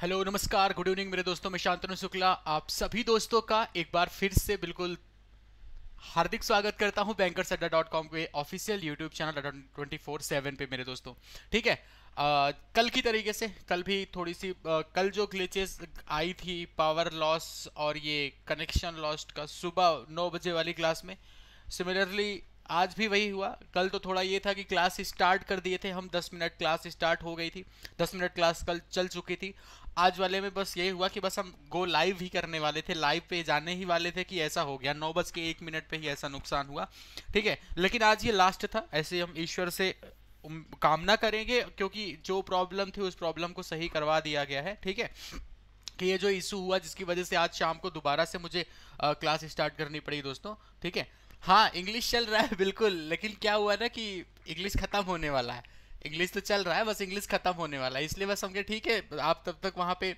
Hello नमस्कार good evening मेरे दोस्तों मैं शांतनु शुक्ला आप सभी दोस्तों का एक बार फिर से बिल्कुल हार्दिक स्वागत करता हूं बैंकर्स अड्डा डॉट कॉम के official YouTube channel twenty four seven पे मेरे दोस्तों ठीक है आ, कल की तरीके से कल भी थोड़ी सी आ, कल जो ग्लिचेस आई थी पावर लॉस और ये कनेक्शन लॉस्ट का सुबह नौ बजे वाली क्लास में सिमिलरली आज भी वही हुआ कल तो थोड़ा ये था कि क्लास स्टार्ट कर दिए थे हम दस मिनट क्लास स्टार्ट हो गई थी दस मिनट क्लास कल चल चुकी थी आज वाले में बस यही हुआ कि बस हम गो लाइव ही करने वाले थे लाइव पे जाने ही वाले थे कि ऐसा हो गया नौ बज के एक मिनट पे ही ऐसा नुकसान हुआ ठीक है लेकिन आज ये लास्ट था ऐसे हम ईश्वर से कामना करेंगे क्योंकि जो प्रॉब्लम थी उस प्रॉब्लम को सही करवा दिया गया है ठीक है कि ये जो इशू हुआ जिसकी वजह से आज शाम को दोबारा से मुझे आ, क्लास स्टार्ट करनी पड़ी दोस्तों ठीक है हाँ इंग्लिश चल रहा है बिल्कुल लेकिन क्या हुआ ना कि इंग्लिश खत्म होने वाला है इंग्लिश तो चल रहा है बस इंग्लिश खत्म होने वाला है इसलिए बस हम ठीक है आप तब तक वहाँ पे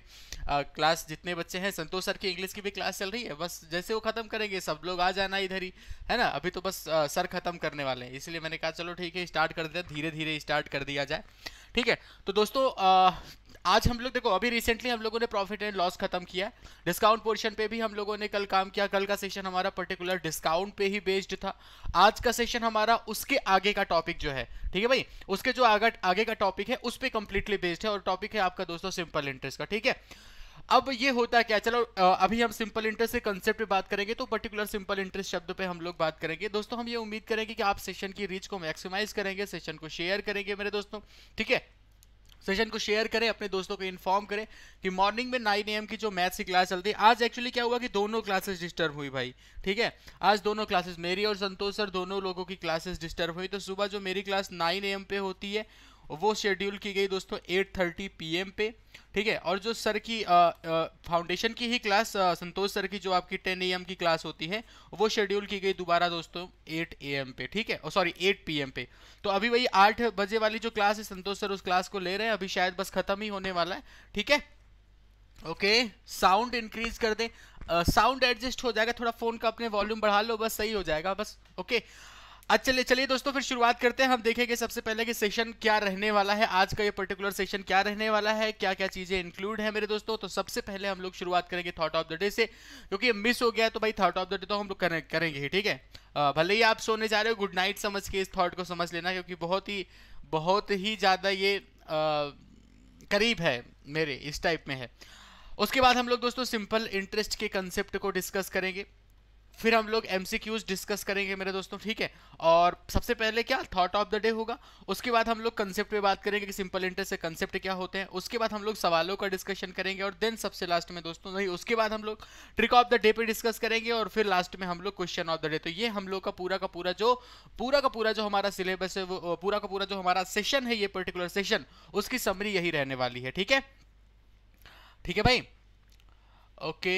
आ, क्लास जितने बच्चे हैं संतोष सर की इंग्लिश की भी क्लास चल रही है बस जैसे वो ख़त्म करेंगे सब लोग आ जाना इधर ही है ना अभी तो बस आ, सर ख़त्म करने वाले हैं इसलिए मैंने कहा चलो ठीक है स्टार्ट कर दिया धीरे धीरे स्टार्ट कर दिया जाए ठीक है तो दोस्तों आ, आज हम लोग देखो अभी रिसेंटली हम लोगों ने प्रॉफिट एंड लॉस खत्म किया डिस्काउंट पोर्शन पे भी हम लोगों ने कल काम किया कल का सेशन हमारा पर्टिकुलर डिस्काउंट पे ही बेस्ड था आज का सेशन हमारा उसके आगे का टॉपिक जो है ठीक है भाई उसके जो आगे आगे का टॉपिक है उस पर कंप्लीटली बेस्ड है और टॉपिक है आपका दोस्तों सिंपल इंटरेस्ट का ठीक है अब ये होता क्या चलो अभी हम सिंपल इंटरेस्ट के कंसेप्ट पे बात करेंगे तो पर्टिकुलर सिंपल इंटरेस्ट शब्द पे हम लोग बात करेंगे दोस्तों हम ये उम्मीद करेंगे कि आप सेशन की रीच को मैक्सिमाइज करेंगे सेशन को शेयर करेंगे मेरे दोस्तों ठीक है सेशन को शेयर करें अपने दोस्तों को इन्फॉर्म करें कि मॉर्निंग में नाइन एम की जो मैथ्स की क्लास चलती है आज एक्चुअली क्या हुआ कि दोनों क्लासेस डिस्टर्ब हुई भाई ठीक है आज दोनों क्लासेस मेरी और संतोष सर दोनों लोगों की क्लासेस डिस्टर्ब हुई तो सुबह जो मेरी क्लास नाइन एम पे होती है वो शेड्यूल की गई दोस्तों 8:30 थर्टी पे ठीक है और जो सर की फाउंडेशन की ही क्लास संतोष सर की जो आपकी 10 एएम की क्लास होती है वो शेड्यूल की गई दोबारा दोस्तों 8 एएम पे ठीक है और सॉरी 8 पी पे तो अभी वही 8 बजे वाली जो क्लास है संतोष सर उस क्लास को ले रहे हैं अभी शायद बस खत्म ही होने वाला है ठीक है ओके साउंड इंक्रीज कर दे साउंड uh, एडजस्ट हो जाएगा थोड़ा फोन का अपने वॉल्यूम बढ़ा लो बस सही हो जाएगा बस ओके okay. अच्छा चलिए चलिए दोस्तों फिर शुरुआत करते हैं हम देखेंगे सबसे पहले कि सेशन क्या रहने वाला है आज का ये पर्टिकुलर सेशन क्या रहने वाला है क्या क्या चीज़ें इंक्लूड है मेरे दोस्तों तो सबसे पहले हम लोग शुरुआत करेंगे थॉट ऑफ द डे से क्योंकि मिस हो गया तो भाई थॉट ऑफ द डे तो हम लोग करेंगे ठीक है भले ही आप सोने जा रहे हो गुड नाइट समझ के इस थॉट को समझ लेना क्योंकि बहुत ही बहुत ही ज़्यादा ये आ, करीब है मेरे इस टाइप में है उसके बाद हम लोग दोस्तों सिंपल इंटरेस्ट के कंसेप्ट को डिस्कस करेंगे फिर हम लोग एम डिस्कस करेंगे मेरे दोस्तों ठीक है और सबसे पहले क्या थॉट ऑफ द डे होगा उसके बाद हम लोग कंसेप्ट पे बात करेंगे कि सिंपल इंटरेस्ट से कंसेप्ट क्या होते हैं उसके बाद हम लोग सवालों का डिस्कशन करेंगे और देन सबसे लास्ट में दोस्तों नहीं उसके बाद हम लोग ट्रिक ऑफ द डे पे डिस्कस करेंगे और फिर लास्ट में हम लोग क्वेश्चन ऑफ द डे तो ये हम लोग का पूरा का पूरा जो पूरा का पूरा जो हमारा सिलेबस है वो पूरा का पूरा जो हमारा सेशन है ये पर्टिकुलर सेशन उसकी समरी यही रहने वाली है ठीक है ठीक है भाई ओके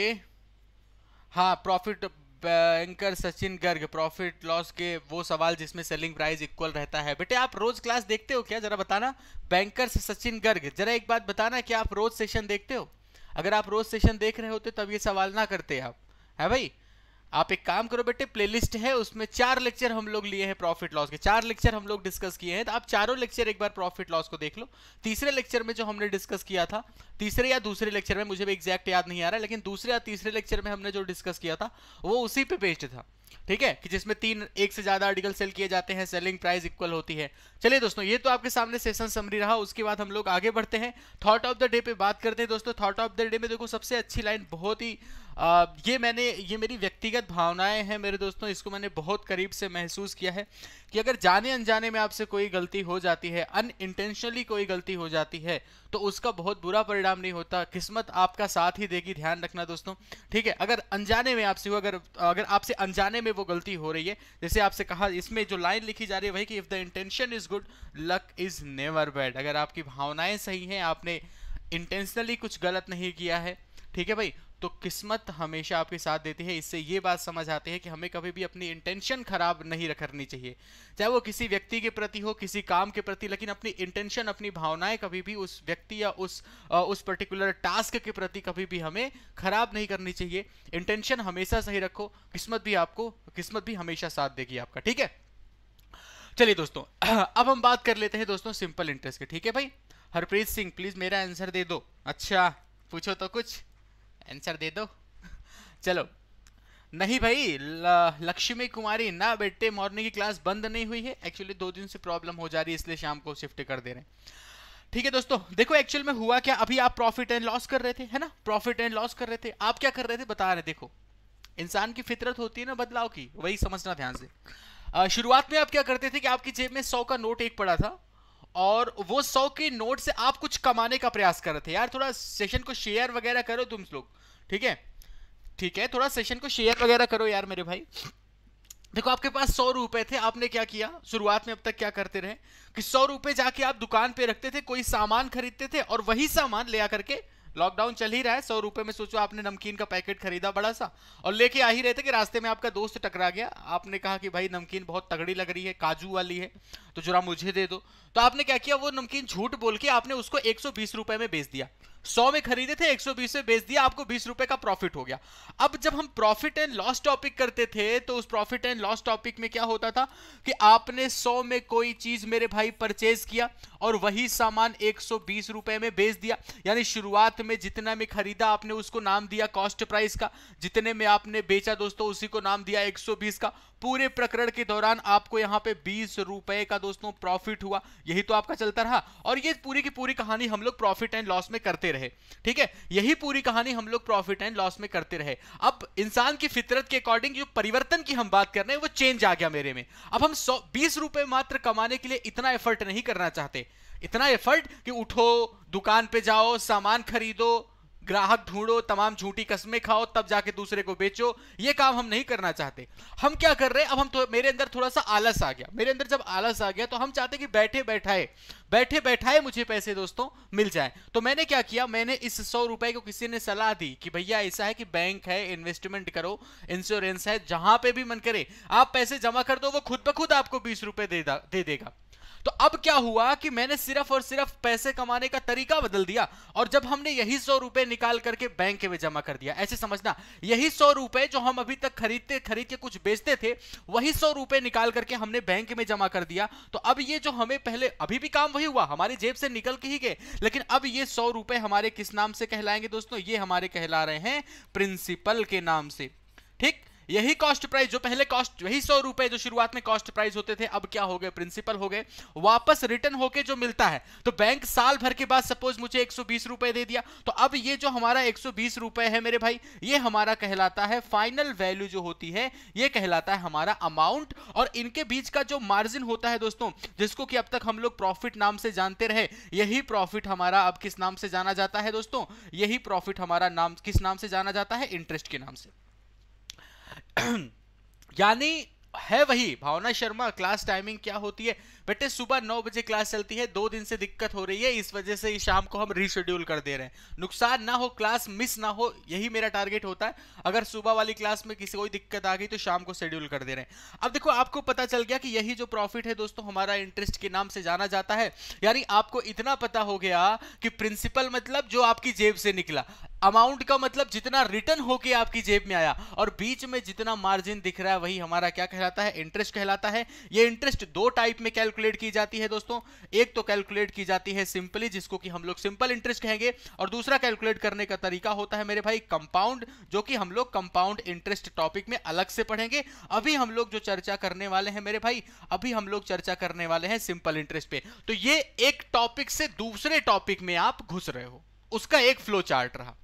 हाँ profit anchor Sachin Garg profit loss के वो सवाल जिसमें सेलिंग प्राइस इक्वल रहता है बेटे आप रोज क्लास देखते हो क्या जरा बताना बैंकर सचिन गर्ग जरा एक बात बताना कि आप रोज सेशन देखते हो अगर आप रोज सेशन देख रहे होते तब ये सवाल ना करते आप है भाई आप एक काम करो बेटे प्लेलिस्ट है उसमें चार लेक्चर हम लोग लिए हैं प्रॉफिट लॉस के चार लेक्चर हम लोग डिस्कस किए हैं तो आप चारों लेक्चर एक बार प्रॉफिट लॉस को देख लो तीसरे लेक्चर में जो हमने डिस्कस किया था तीसरे या दूसरे लेक्चर में मुझे भी एग्जैक्ट याद नहीं आ रहा लेकिन दूसरे या तीसरे लेक्चर में हमने जो डिस्कस किया था वो उसी पे बेस्ड था ठीक है कि जिसमें तीन एक से ज़्यादा आर्टिकल सेल किए जाते हैं सेलिंग प्राइस इक्वल होती है चलिए दोस्तों ये तो आपके सामने सेशन समरी रहा उसके बाद हम लोग आगे बढ़ते हैं थॉट ऑफ द डे पे बात करते हैं दोस्तों थॉट ऑफ द डे में देखो सबसे अच्छी लाइन बहुत ही ये मैंने ये मेरी व्यक्तिगत भावनाएं हैं मेरे दोस्तों इसको मैंने बहुत करीब से महसूस किया है कि अगर जाने अनजाने में आपसे कोई गलती हो जाती है अन इंटेंशनली कोई गलती हो जाती है तो उसका बहुत बुरा परिणाम नहीं होता किस्मत आपका साथ ही देगी ध्यान रखना दोस्तों ठीक है अगर अनजाने में आपसे अगर अगर आपसे अनजाने में वो गलती हो रही है जैसे आपसे कहा इसमें जो लाइन लिखी जा रही है वही कि if the intention is good luck is never bad अगर आपकी भावनाएं सही हैं आपने इंटेंशनली कुछ गलत नहीं किया है ठीक है भाई तो किस्मत हमेशा आपके साथ देती है इससे ये बात समझ आती है कि हमें कभी भी अपनी इंटेंशन खराब नहीं रखनी चाहिए चाहे वो किसी व्यक्ति के प्रति हो किसी काम के प्रति लेकिन अपनी इंटेंशन अपनी भावनाएं कभी भी उस व्यक्ति या उस उस पर्टिकुलर टास्क के प्रति कभी भी हमें खराब नहीं करनी चाहिए इंटेंशन हमेशा सही रखो किस्मत भी आपको किस्मत भी हमेशा साथ देगी आपका ठीक है चलिए दोस्तों अब हम बात कर लेते हैं दोस्तों सिंपल इंटरेस्ट के ठीक है भाई हरप्रीत सिंह प्लीज मेरा आंसर दे दो अच्छा पूछो तो कुछ आंसर दे दो चलो नहीं भाई लक्ष्मी कुमारी ना बेटे मॉर्निंग की क्लास बंद नहीं हुई है एक्चुअली दो दिन से प्रॉब्लम हो जा रही है इसलिए शाम को शिफ्ट कर दे रहे हैं ठीक है दोस्तों देखो एक्चुअल में हुआ क्या अभी आप प्रॉफिट एंड लॉस कर रहे थे है ना प्रॉफिट एंड लॉस कर रहे थे आप क्या कर रहे थे बता रहे देखो इंसान की फितरत होती है ना बदलाव की वही समझना ध्यान से शुरुआत में आप क्या करते थे कि आपकी जेब में सौ का नोट एक पड़ा था और वो सौ के नोट से आप कुछ कमाने का प्रयास कर रहे थे यार थोड़ा सेशन को शेयर वगैरह करो तुम लोग ठीक है ठीक है थोड़ा सेशन को शेयर वगैरह करो यार मेरे भाई देखो आपके पास सौ रुपए थे आपने क्या किया शुरुआत में अब तक क्या करते रहे कि सौ रुपए जाके आप दुकान पे रखते थे कोई सामान खरीदते थे और वही सामान ले आकर के लॉकडाउन चल ही रहा है सौ रुपए में सोचो आपने नमकीन का पैकेट खरीदा बड़ा सा और लेके आ ही रहे थे कि रास्ते में आपका दोस्त टकरा गया आपने कहा कि भाई नमकीन बहुत तगड़ी लग रही है काजू वाली है तो जरा मुझे दे दो तो आपने क्या किया वो नमकीन झूठ बोल के आपने उसको एक रुपए में बेच दिया सौ में खरीदे थे एक सौ बीस में बेच दिया आपको बीस रुपए का प्रॉफिट हो गया अब जब हम प्रॉफिट एंड लॉस टॉपिक करते थे तो उस प्रॉफिट एंड लॉस टॉपिक में क्या होता था कि आपने सौ में कोई चीज मेरे भाई परचेज किया और वही सामान एक सौ बीस रुपए में बेच दिया यानी शुरुआत में जितना में खरीदा आपने उसको नाम दिया कॉस्ट प्राइस का जितने में आपने बेचा दोस्तों उसी को नाम दिया एक सौ बीस का पूरे प्रकरण के दौरान आपको यहाँ पे बीस रुपए का दोस्तों प्रॉफिट हुआ यही तो आपका चलता रहा और ये पूरी की पूरी कहानी हम लोग प्रॉफिट एंड लॉस में करते रहे ठीक है यही पूरी कहानी हम लोग प्रॉफिट एंड लॉस में करते रहे अब इंसान की फितरत के अकॉर्डिंग जो परिवर्तन की हम बात कर रहे हैं वो चेंज आ गया मेरे में अब हम सौ बीस रुपए मात्र कमाने के लिए इतना एफर्ट नहीं करना चाहते इतना एफर्ट कि उठो दुकान पे जाओ सामान खरीदो ग्राहक ढूंढो तमाम झूठी कस्में खाओ तब जाके दूसरे को बेचो ये काम हम नहीं करना चाहते हम क्या कर रहे हैं अब हम तो मेरे अंदर थोड़ा सा आलस आ गया मेरे अंदर जब आलस आ गया तो हम चाहते कि बैठे बैठाए बैठे बैठाए मुझे पैसे दोस्तों मिल जाए तो मैंने क्या किया मैंने इस सौ रुपए को किसी ने सलाह दी कि भैया ऐसा है कि बैंक है इन्वेस्टमेंट करो इंश्योरेंस है जहां पे भी मन करे आप पैसे जमा कर दो वो खुद ब खुद आपको बीस रुपए दे, दे देगा तो अब क्या हुआ कि मैंने सिर्फ और सिर्फ पैसे कमाने का तरीका बदल दिया और जब हमने यही सौ रुपए निकाल करके बैंक में जमा कर दिया ऐसे समझना यही सौ रुपए जो हम अभी तक खरीदते खरीद के कुछ बेचते थे वही सौ रुपए निकाल करके हमने बैंक में जमा कर दिया तो अब ये जो हमें पहले अभी भी काम वही हुआ हमारी जेब से निकल के ही गए लेकिन अब ये सौ रुपए हमारे किस नाम से कहलाएंगे दोस्तों ये हमारे कहला रहे हैं प्रिंसिपल के नाम से ठीक यही कॉस्ट प्राइस जो पहले कॉस्ट वही सौ रुपए जो शुरुआत में कॉस्ट प्राइस होते थे अब क्या हो गए प्रिंसिपल हो गए वापस रिटर्न होके जो मिलता है तो बैंक साल भर के बाद सपोज मुझे एक रुपए दे दिया तो अब ये जो हमारा एक रुपए है मेरे भाई ये हमारा कहलाता है फाइनल वैल्यू जो होती है ये कहलाता है हमारा अमाउंट और इनके बीच का जो मार्जिन होता है दोस्तों जिसको कि अब तक हम लोग प्रॉफिट नाम से जानते रहे यही प्रॉफिट हमारा अब किस नाम से जाना जाता है दोस्तों यही प्रॉफिट हमारा नाम किस नाम से जाना जाता है इंटरेस्ट के नाम से यानी है वही भावना शर्मा क्लास टाइमिंग क्या होती है बेटे सुबह नौ बजे क्लास चलती है दो दिन से दिक्कत हो रही है इस वजह से शाम को हम रिशेड्यूल कर दे रहे हैं नुकसान ना हो क्लास मिस ना हो यही मेरा टारगेट होता है अगर सुबह वाली क्लास में किसी कोई दिक्कत आ गई तो शाम को शेड्यूल कर दे रहे हैं अब देखो आपको पता चल गया कि यही जो प्रॉफिट है दोस्तों हमारा इंटरेस्ट के नाम से जाना जाता है यानी आपको इतना पता हो गया कि प्रिंसिपल मतलब जो आपकी जेब से निकला अमाउंट का मतलब जितना रिटर्न होके आपकी जेब में आया और बीच में जितना मार्जिन दिख रहा है वही हमारा क्या कह कहलाता है इंटरेस्ट कहलाता है ये इंटरेस्ट दो टाइप में कैलकुलेट की जाती है दोस्तों एक तो कैलकुलेट की जाती है सिंपली जिसको कि हम लोग सिंपल इंटरेस्ट कहेंगे और दूसरा कैलकुलेट करने का तरीका होता है मेरे भाई कंपाउंड जो कि हम लोग कंपाउंड इंटरेस्ट टॉपिक में अलग से पढ़ेंगे अभी हम लोग जो चर्चा करने वाले हैं मेरे भाई अभी हम लोग चर्चा करने वाले हैं सिंपल इंटरेस्ट पे तो ये एक टॉपिक से दूसरे टॉपिक में आप घुस रहे हो उसका एक फ्लो चार्ट रहा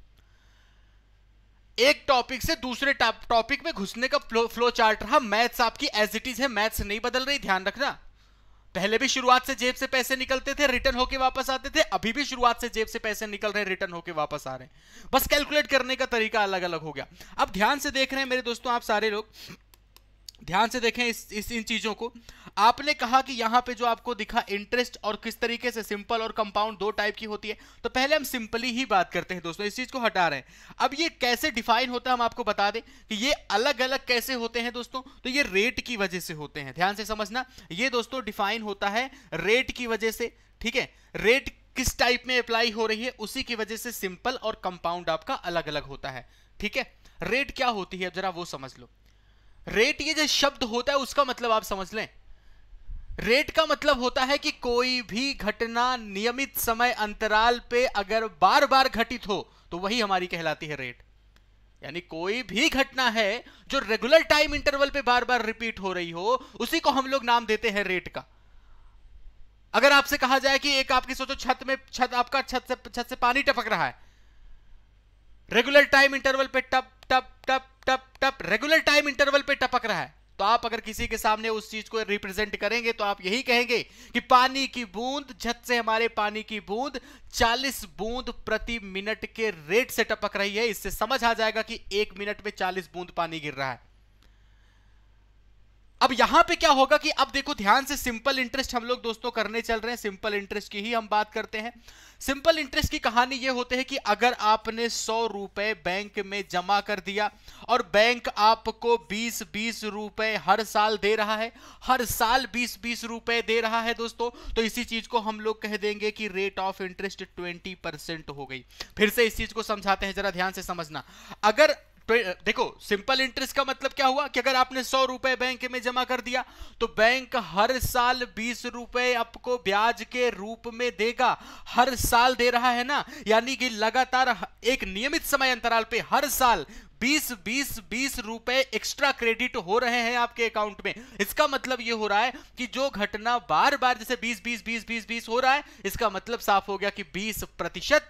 एक टॉपिक से दूसरे टॉपिक में घुसने का फ्लो, फ्लो चार्ट रहा मैथ्स आपकी एज इट इज है मैथ्स नहीं बदल रही ध्यान रखना पहले भी शुरुआत से जेब से पैसे निकलते थे रिटर्न होके वापस आते थे अभी भी शुरुआत से जेब से पैसे निकल रहे रिटर्न होके वापस आ रहे हैं बस कैलकुलेट करने का तरीका अलग अलग हो गया अब ध्यान से देख रहे हैं मेरे दोस्तों आप सारे लोग ध्यान से देखें इस, इस इन चीज़ों को आपने कहा कि यहां पे जो आपको दिखा इंटरेस्ट और किस तरीके से सिंपल और कंपाउंड दो टाइप की होती है तो पहले हम सिंपली ही बात करते हैं दोस्तों इस चीज़ को हटा रहे हैं अब ये कैसे डिफाइन होता है हम आपको बता दें कि ये अलग अलग कैसे होते हैं दोस्तों तो ये रेट की वजह से होते हैं ध्यान से समझना ये दोस्तों डिफाइन होता है रेट की वजह से ठीक है रेट किस टाइप में अप्लाई हो रही है उसी की वजह से सिंपल और कंपाउंड आपका अलग अलग होता है ठीक है रेट क्या होती है जरा वो समझ लो रेट ये जो शब्द होता है उसका मतलब आप समझ लें रेट का मतलब होता है कि कोई भी घटना नियमित समय अंतराल पे अगर बार बार घटित हो तो वही हमारी कहलाती है रेट यानी कोई भी घटना है जो रेगुलर टाइम इंटरवल पे बार बार रिपीट हो रही हो उसी को हम लोग नाम देते हैं रेट का अगर आपसे कहा जाए कि एक आपकी सोचो छत में छत आपका छत से छत से पानी टपक रहा है रेगुलर टाइम इंटरवल पे टप टप टप टप टप रेगुलर टाइम इंटरवल पे टपक रहा है तो आप अगर किसी के सामने उस चीज को रिप्रेजेंट करेंगे तो आप यही कहेंगे कि पानी की बूंद झट से हमारे पानी की बूंद 40 बूंद प्रति मिनट के रेट से टपक रही है इससे समझ आ जाएगा कि एक मिनट में 40 बूंद पानी गिर रहा है अब यहां पे क्या होगा कि अब देखो ध्यान से सिंपल इंटरेस्ट हम लोग दोस्तों करने चल रहे हैं सिंपल इंटरेस्ट की ही हम बात करते हैं सिंपल इंटरेस्ट की कहानी ये होते हैं कि अगर आपने सौ रुपए बैंक में जमा कर दिया और बैंक आपको बीस बीस रुपए हर साल दे रहा है हर साल बीस बीस रुपए दे रहा है दोस्तों तो इसी चीज को हम लोग कह देंगे कि rate of interest twenty percent हो गई फिर से इस चीज को समझाते हैं जरा ध्यान से समझना अगर देखो सिंपल इंटरेस्ट का मतलब क्या हुआ कि अगर आपने सौ रुपए बैंक में जमा कर दिया तो बैंक हर साल बीस रुपए आपको ब्याज के रूप में देगा हर साल दे रहा है ना यानी कि लगातार एक नियमित समय अंतराल पे हर साल बीस बीस बीस रुपए एक्स्ट्रा क्रेडिट हो रहे हैं आपके अकाउंट में इसका मतलब ये हो रहा है कि जो घटना बार बार जैसे बीस बीस बीस बीस बीस हो रहा है इसका मतलब साफ हो गया कि बीस प्रतिशत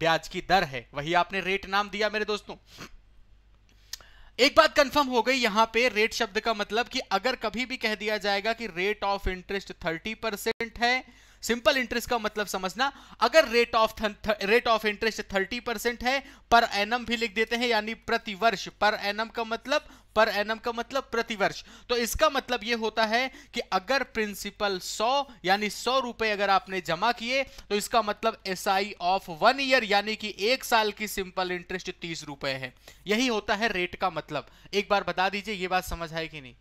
ब्याज की दर है वही आपने रेट नाम दिया मेरे दोस्तों एक बात कंफर्म हो गई यहां पे रेट शब्द का मतलब कि अगर कभी भी कह दिया जाएगा कि रेट ऑफ इंटरेस्ट 30 परसेंट है सिंपल इंटरेस्ट का मतलब समझना अगर rate of rate of interest 30 percent है पर एनम भी लिख देते हैं यानी प्रति वर्ष पर एनम का मतलब पर एनम का मतलब प्रतिवर्ष तो इसका मतलब यह होता है कि अगर प्रिंसिपल 100 यानी सौ रुपए अगर आपने जमा किए तो इसका मतलब एस ऑफ वन ईयर यानी कि एक साल की सिंपल इंटरेस्ट तीस रुपए है यही होता है रेट का मतलब एक बार बता दीजिए ये बात समझ आए कि नहीं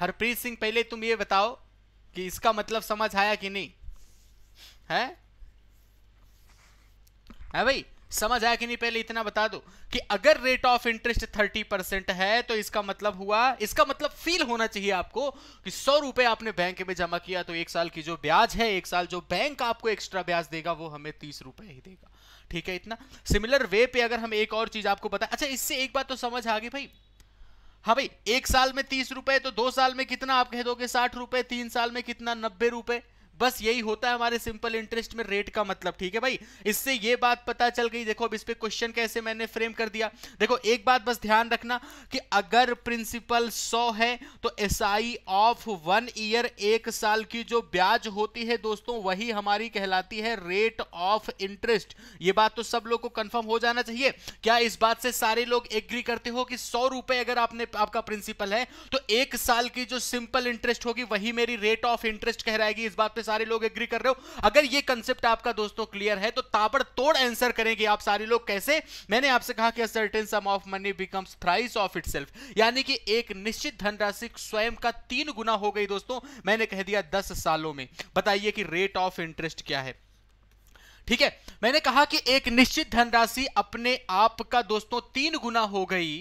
हरप्रीत सिंह पहले तुम ये बताओ कि इसका मतलब समझ आया कि नहीं है है भाई समझ आया कि नहीं पहले इतना बता दो कि अगर rate of interest thirty percent है तो इसका मतलब हुआ इसका मतलब फील होना चाहिए आपको कि सौ रुपए आपने बैंक में जमा किया तो एक साल की जो ब्याज है एक साल जो बैंक आपको एक्स्ट्रा ब्याज देगा वो हमें तीस रुपए ही देगा ठीक है इतना सिमिलर वे पे अगर हम एक और चीज आपको बताए अच्छा इससे एक बात तो समझ आ गई भाई हाँ भाई एक साल में तीस रुपए तो दो साल में कितना आप कह दोगे साठ रुपए तीन साल में कितना नब्बे रुपए बस यही होता है हमारे सिंपल इंटरेस्ट में रेट का मतलब ठीक है भाई इससे ये बात पता चल गई देखो अब इस पर क्वेश्चन कैसे मैंने फ्रेम कर दिया देखो एक बात बस ध्यान रखना कि अगर प्रिंसिपल 100 है तो एस ऑफ वन ईयर एक साल की जो ब्याज होती है दोस्तों वही हमारी कहलाती है रेट ऑफ इंटरेस्ट ये बात तो सब लोग को कंफर्म हो जाना चाहिए क्या इस बात से सारे लोग एग्री करते हो कि सौ रुपए अगर आपने आपका प्रिंसिपल है तो एक साल की जो सिंपल इंटरेस्ट होगी वही मेरी रेट ऑफ इंटरेस्ट कहराएगी इस बात पे सारे लोग एग्री कर रहे हो अगर ये कंसेप्ट आपका दोस्तों क्लियर है तो ताबड़तोड़ आंसर करेंगे आप सारे लोग कैसे मैंने आपसे कहा कि certain sum of money becomes price of it यानी कि एक निश्चित धनराशि स्वयं का तीन गुना हो गई दोस्तों मैंने कह दिया दस सालों में बताइए कि रेट ऑफ इंटरेस्ट क्या है ठीक है मैंने कहा कि एक निश्चित धनराशि अपने आप का दोस्तों तीन गुना हो गई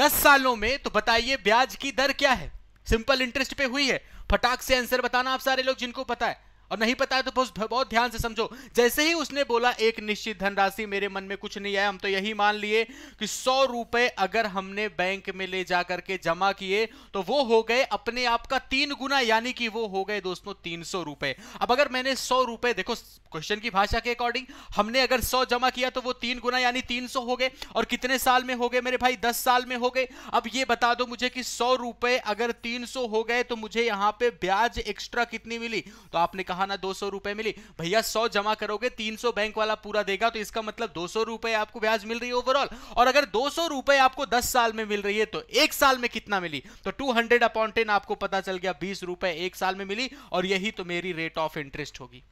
दस सालों में तो बताइए ब्याज की दर क्या है सिंपल इंटरेस्ट पे हुई है फटाक से आंसर बताना आप सारे लोग जिनको पता है और नहीं पता है तो बहुत ध्यान से समझो जैसे ही उसने बोला एक निश्चित धनराशि मेरे मन में कुछ नहीं आया हम तो यही मान लिए कि सौ रुपए अगर हमने बैंक में ले जाकर के जमा किए तो वो हो गए अपने आप का तीन गुना यानी कि वो हो गए दोस्तों तीन सौ रुपए अब अगर मैंने सौ रुपए देखो क्वेश्चन की भाषा के अकॉर्डिंग हमने अगर सौ जमा किया तो वो तीन गुना यानी तीन सौ हो गए और कितने साल में हो गए मेरे भाई दस साल में हो गए अब ये बता दो मुझे कि सौ रुपए अगर तीन सौ हो गए तो मुझे यहां पर ब्याज एक्स्ट्रा कितनी मिली तो आपने कहा सराहना दो सौ रुपए मिली भैया सौ जमा करोगे तीन सौ बैंक वाला पूरा देगा तो इसका मतलब दो सौ रुपए आपको ब्याज मिल रही है ओवरऑल और अगर दो सौ रुपए आपको दस साल में मिल रही है तो एक साल में कितना मिली तो टू हंड्रेड अपॉन टेन आपको पता चल गया बीस रुपए एक साल में मिली और यही तो मेरी रेट ऑफ इंटरेस्ट होगी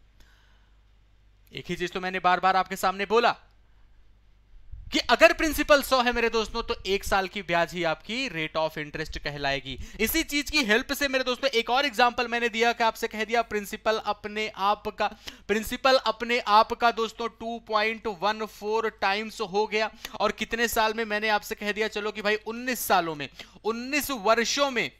एक ही चीज तो मैंने बार बार आपके सामने बोला कि अगर प्रिंसिपल 100 है मेरे दोस्तों तो एक साल की ब्याज ही आपकी रेट ऑफ इंटरेस्ट कहलाएगी इसी चीज की हेल्प से मेरे दोस्तों एक और एग्जांपल मैंने दिया कि आपसे कह दिया प्रिंसिपल अपने आप का प्रिंसिपल अपने आप का दोस्तों 2.14 टाइम्स हो गया और कितने साल में मैंने आपसे कह दिया चलो कि भाई उन्नीस सालों में उन्नीस वर्षों में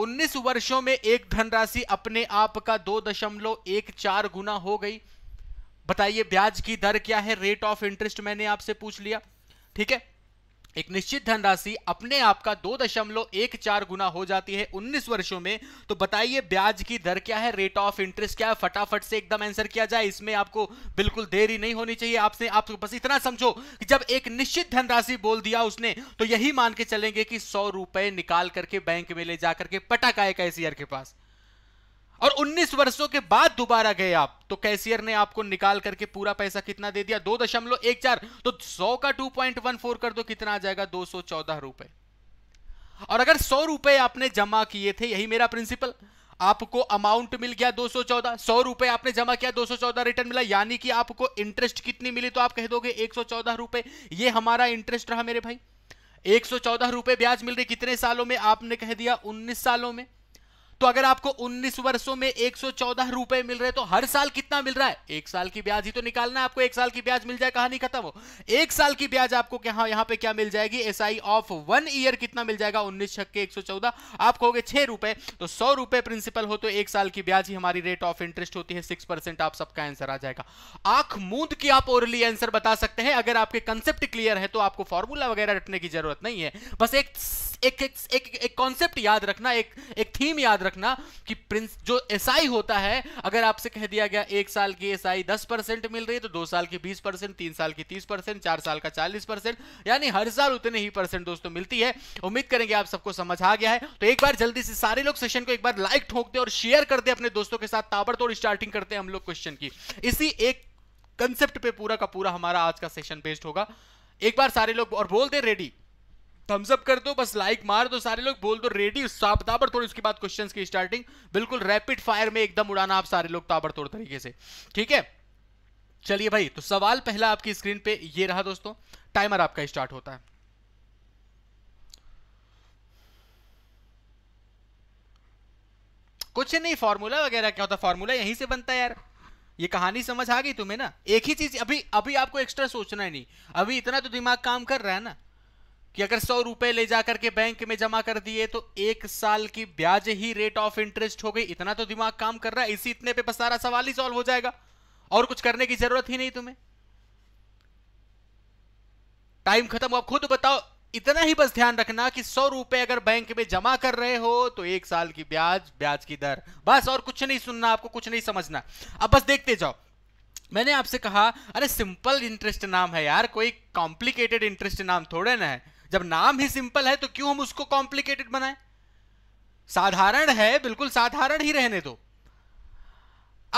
19 वर्षों में एक धनराशि अपने आप का दो दशमलव एक चार गुना हो गई बताइए ब्याज की दर क्या है रेट ऑफ इंटरेस्ट मैंने आपसे पूछ लिया ठीक है एक निश्चित धनराशि अपने आप का दो दशमलव एक चार गुना हो जाती है 19 वर्षों में तो बताइए ब्याज की दर क्या है रेट ऑफ इंटरेस्ट क्या है फटाफट से एकदम आंसर किया जाए इसमें आपको बिल्कुल देरी नहीं होनी चाहिए आपसे आप बस इतना समझो कि जब एक निश्चित धनराशि बोल दिया उसने तो यही मान के चलेंगे कि सौ निकाल करके बैंक में ले जाकर के पटक आएगा इस के पास और 19 वर्षों के बाद दोबारा गए आप तो कैशियर ने आपको निकाल करके पूरा पैसा कितना दे दिया दो दशमलव एक चार तो सौ का टू पॉइंट वन फोर कर दो कितना आ जाएगा दो सौ चौदह रुपए और अगर सौ रुपए आपने जमा किए थे यही मेरा प्रिंसिपल आपको अमाउंट मिल गया 214 सौ सौ रुपए आपने जमा किया 214 रिटर्न मिला यानी कि आपको इंटरेस्ट कितनी मिली तो आप कह दोगे एक रुपए ये हमारा इंटरेस्ट रहा मेरे भाई एक सौ ब्याज मिल रही कितने सालों में आपने कह दिया 19 सालों में तो अगर आपको 19 वर्षों में एक रुपए मिल रहे तो हर साल कितना मिल रहा है एक साल की ब्याज ही तो निकालना है आपको एक साल की ब्याज मिल जाए कहानी खत्म हो एक साल की ब्याज आपको क्या हाँ, यहां पे क्या मिल जाएगी एस ऑफ वन ईयर कितना मिल जाएगा उन्नीस छक्के एक आप कहोगे छह रुपए तो सौ रुपए प्रिंसिपल हो तो एक साल की ब्याज ही हमारी रेट ऑफ इंटरेस्ट होती है सिक्स आप सबका आंसर आ जाएगा आंख मूंद की आप ओरली आंसर बता सकते हैं अगर आपके कंसेप्ट क्लियर है तो आपको फॉर्मूला वगैरह रटने की जरूरत नहीं है बस एक एक एक एक कॉन्सेप्ट याद रखना एक एक थीम याद रखना रखना कि प्रिंस जो एसआई होता है अगर आपसे कह दिया गया एक साल की एसआई 10 परसेंट मिल रही है तो दो साल की 20 परसेंट तीन साल की 30 परसेंट चार साल का 40 परसेंट यानी हर साल उतने ही परसेंट दोस्तों मिलती है उम्मीद करेंगे आप सबको समझ आ गया है तो एक बार जल्दी से सारे लोग सेशन को एक बार लाइक ठोक दे और शेयर कर दे अपने दोस्तों के साथ ताबड़तोड़ स्टार्टिंग करते हैं हम लोग क्वेश्चन की इसी एक कंसेप्ट पे पूरा का पूरा हमारा आज का सेशन बेस्ड होगा एक बार सारे लोग और बोल दे रेडी थम्सअप कर दो बस लाइक मार दो सारे लोग बोल दो रेडी ताबड़तोड़ तोड़ उसके बाद क्वेश्चन की स्टार्टिंग बिल्कुल रैपिड फायर में एकदम उड़ाना आप सारे लोग ताबड़तोड़ तरीके से ठीक है चलिए भाई तो सवाल पहला आपकी स्क्रीन पे ये रहा दोस्तों टाइमर आपका स्टार्ट होता है कुछ नहीं फॉर्मूला वगैरह क्या होता है फॉर्मूला यहीं से बनता है यार ये कहानी समझ आ गई तुम्हें ना एक ही चीज अभी अभी आपको एक्स्ट्रा सोचना है नहीं अभी इतना तो दिमाग काम कर रहा है ना कि अगर सौ रुपए ले जाकर के बैंक में जमा कर दिए तो एक साल की ब्याज ही रेट ऑफ इंटरेस्ट हो गई इतना तो दिमाग काम कर रहा है इसी इतने पे सारा सवाल ही सॉल्व हो जाएगा और कुछ करने की जरूरत ही नहीं तुम्हें टाइम खत्म हुआ खुद बताओ इतना ही बस ध्यान रखना कि सौ रुपए अगर बैंक में जमा कर रहे हो तो एक साल की ब्याज ब्याज की दर बस और कुछ नहीं सुनना आपको कुछ नहीं समझना अब बस देखते जाओ मैंने आपसे कहा अरे सिंपल इंटरेस्ट नाम है यार कोई कॉम्प्लिकेटेड इंटरेस्ट नाम थोड़े ना है जब नाम ही सिंपल है तो क्यों हम उसको कॉम्प्लिकेटेड बनाए साधारण है बिल्कुल साधारण ही रहने दो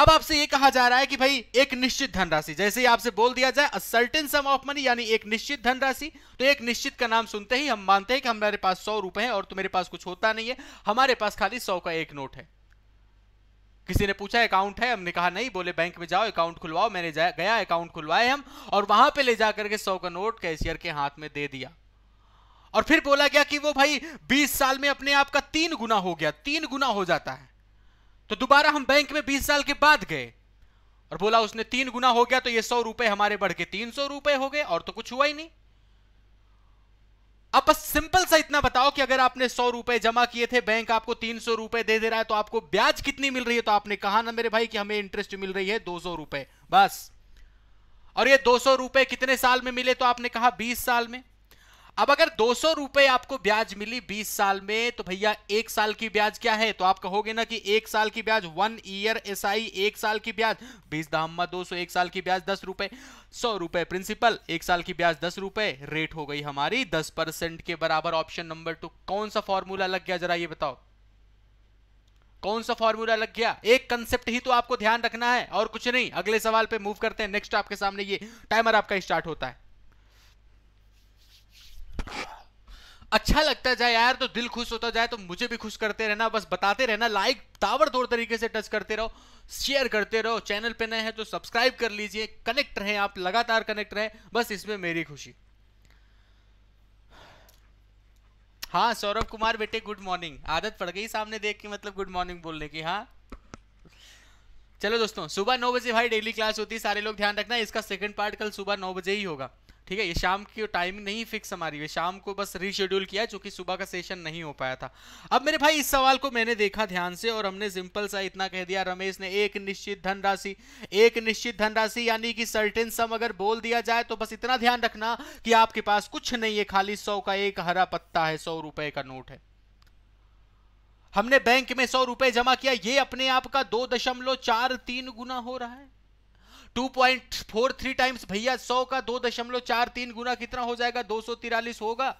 अब आपसे यह कहा जा रहा है कि भाई एक निश्चित धनराशि जैसे ही आपसे बोल दिया जाए सर्टेन सम ऑफ मनी यानी एक निश्चित धनराशि तो एक निश्चित का नाम सुनते ही हम मानते हैं कि हमारे पास सौ रुपए हैं और तुम्हारे तो पास कुछ होता नहीं है हमारे पास खाली सौ का एक नोट है किसी ने पूछा अकाउंट है हमने कहा नहीं बोले बैंक में जाओ अकाउंट खुलवाओ मैंने गया अकाउंट खुलवाए हम और वहां पे ले जाकर के सौ का नोट कैशियर के हाथ में दे दिया और फिर बोला गया कि वो भाई 20 साल में अपने आप का तीन गुना हो गया तीन गुना हो जाता है तो दोबारा हम बैंक में 20 साल के बाद गए और बोला उसने तीन गुना हो गया तो ये सौ रुपए हमारे बढ़ के तीन सौ रुपए हो गए और तो कुछ हुआ ही नहीं अब बस सिंपल सा इतना बताओ कि अगर आपने सौ रुपए जमा किए थे बैंक आपको तीन सौ रुपए दे दे रहा है तो आपको ब्याज कितनी मिल रही है तो आपने कहा ना मेरे भाई कि हमें इंटरेस्ट मिल रही है दो सौ रुपए बस और ये दो सौ रुपए कितने साल में मिले तो आपने कहा बीस साल में अब अगर दो सौ रुपए आपको ब्याज मिली बीस साल में तो भैया एक साल की ब्याज क्या है तो आप कहोगे ना कि एक साल की ब्याज वन ईयर एस आई एक साल की ब्याज बीस दामा दो सौ एक साल की ब्याज दस रुपए सौ रुपए प्रिंसिपल एक साल की ब्याज दस रुपए रेट हो गई हमारी दस परसेंट के बराबर ऑप्शन नंबर टू कौन सा फॉर्मूला लग गया जरा ये बताओ कौन सा फॉर्मूला लग गया एक कंसेप्ट ही तो आपको ध्यान रखना है और कुछ नहीं अगले सवाल पे मूव करते हैं नेक्स्ट आपके सामने ये टाइमर आपका स्टार्ट होता है अच्छा लगता जाए यार तो दिल खुश होता जाए तो मुझे भी खुश करते रहना बस बताते रहना लाइक ताबड़तोड़ तरीके से टच करते रहो शेयर करते रहो चैनल पे नए हैं तो सब्सक्राइब कर लीजिए कनेक्ट रहें आप लगातार कनेक्ट रहें बस इसमें मेरी खुशी हाँ सौरभ कुमार बेटे गुड मॉर्निंग आदत पड़ गई सामने देख के मतलब गुड मॉर्निंग बोलने की हाँ चलो दोस्तों सुबह नौ बजे भाई डेली क्लास होती है सारे लोग ध्यान रखना इसका सेकंड पार्ट कल सुबह नौ बजे ही होगा ठीक है ये शाम की टाइम नहीं फिक्स हमारी शाम को बस रीशेड्यूल किया चूंकि सुबह का सेशन नहीं हो पाया था अब मेरे भाई इस सवाल को मैंने देखा ध्यान से और हमने सिंपल सा इतना कह दिया रमेश ने एक निश्चित धनराशि एक निश्चित धनराशि यानी कि सर्टेन सम अगर बोल दिया जाए तो बस इतना ध्यान रखना कि आपके पास कुछ नहीं है खाली सौ का एक हरा पत्ता है सौ रुपए का नोट है हमने बैंक में सौ रुपए जमा किया ये अपने आप का दो दशमलव चार तीन गुना हो रहा है 2.43 टाइम्स भैया 100 का 2.43 गुना कितना हो जाएगा दो होगा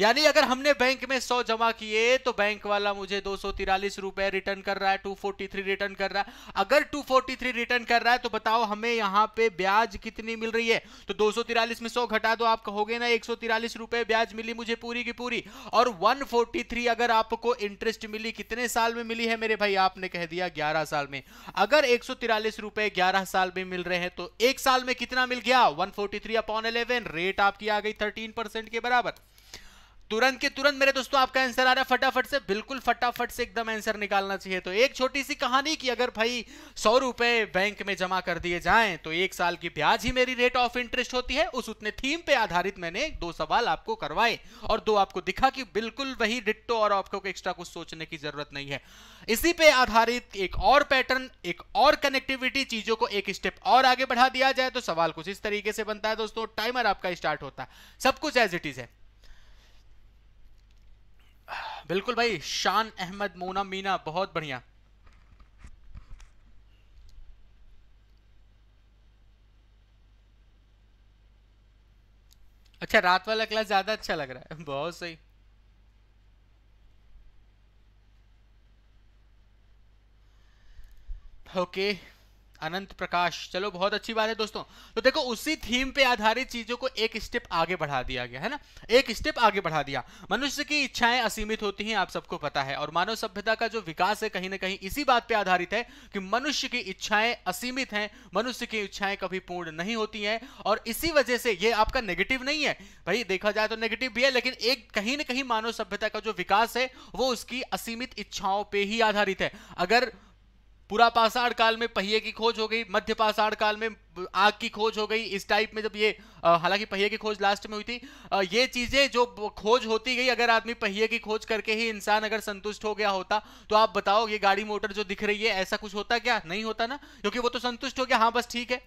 यानी अगर हमने बैंक में सौ जमा किए तो बैंक वाला मुझे दो सौ तिरालीस रुपए रिटर्न कर रहा है टू फोर्टी थ्री रिटर्न कर रहा है अगर टू फोर्टी थ्री रिटर्न कर रहा है तो बताओ हमें यहाँ पे ब्याज कितनी मिल रही है तो दो सौ तिरालीस में सौ घटा दो आप कहोगे ना एक सौ तिरालीस रुपए ब्याज मिली मुझे पूरी की पूरी और वन फोर्टी थ्री अगर आपको इंटरेस्ट मिली कितने साल में मिली है मेरे भाई आपने कह दिया ग्यारह साल में अगर एक सौ तिरालीस रुपए ग्यारह साल में मिल रहे हैं तो एक साल में कितना मिल गया one forty three upon eleven rate आपकी आ गई थर्टीन परसेंट के बराबर तुरंत के तुरंत मेरे दोस्तों आपका आंसर आ रहा है फटाफट से बिल्कुल फटाफट से एकदम आंसर निकालना चाहिए तो एक छोटी सी कहानी की अगर भाई सौ रुपए बैंक में जमा कर दिए जाएं तो एक साल की ब्याज ही मेरी रेट ऑफ इंटरेस्ट होती है उस उतने थीम पे आधारित मैंने दो सवाल आपको करवाए और दो आपको दिखा कि बिल्कुल वही डिट्टो और आपको एक्स्ट्रा कुछ सोचने की जरूरत नहीं है इसी पे आधारित एक और पैटर्न एक और कनेक्टिविटी चीजों को एक स्टेप और आगे बढ़ा दिया जाए तो सवाल कुछ इस तरीके से बनता है दोस्तों टाइमर आपका स्टार्ट होता है सब कुछ एज इट इज है बिल्कुल भाई शान अहमद मोना मीना बहुत बढ़िया अच्छा रात वाला क्लास ज़्यादा अच्छा लग रहा है बहुत सही ओके okay. अनंत प्रकाश चलो बहुत अच्छी बात है दोस्तों तो देखो उसी थीम पे आधारित चीजों को एक स्टेप आगे बढ़ा दिया गया है ना एक स्टेप आगे बढ़ा दिया मनुष्य की इच्छाएं असीमित होती हैं आप सबको पता है और मानव सभ्यता का जो विकास है कहीं ना कहीं इसी बात पे आधारित है कि मनुष्य की इच्छाएं असीमित हैं मनुष्य की इच्छाएं कभी पूर्ण नहीं होती हैं और इसी वजह से ये आपका नेगेटिव नहीं है भाई देखा जाए तो नेगेटिव भी है लेकिन एक कहीं ना कहीं मानव सभ्यता का जो विकास है वो उसकी असीमित इच्छाओं पर ही आधारित है अगर पूरा पाषाण काल में पहिए की खोज हो गई मध्य पाषाण काल में आग की खोज हो गई इस टाइप में जब ये हालांकि पहिए की खोज लास्ट में हुई थी आ, ये चीजें जो खोज होती गई अगर आदमी पहिए की खोज करके ही इंसान अगर संतुष्ट हो गया होता तो आप बताओ ये गाड़ी मोटर जो दिख रही है ऐसा कुछ होता क्या नहीं होता ना क्योंकि वो तो संतुष्ट हो गया हाँ बस ठीक है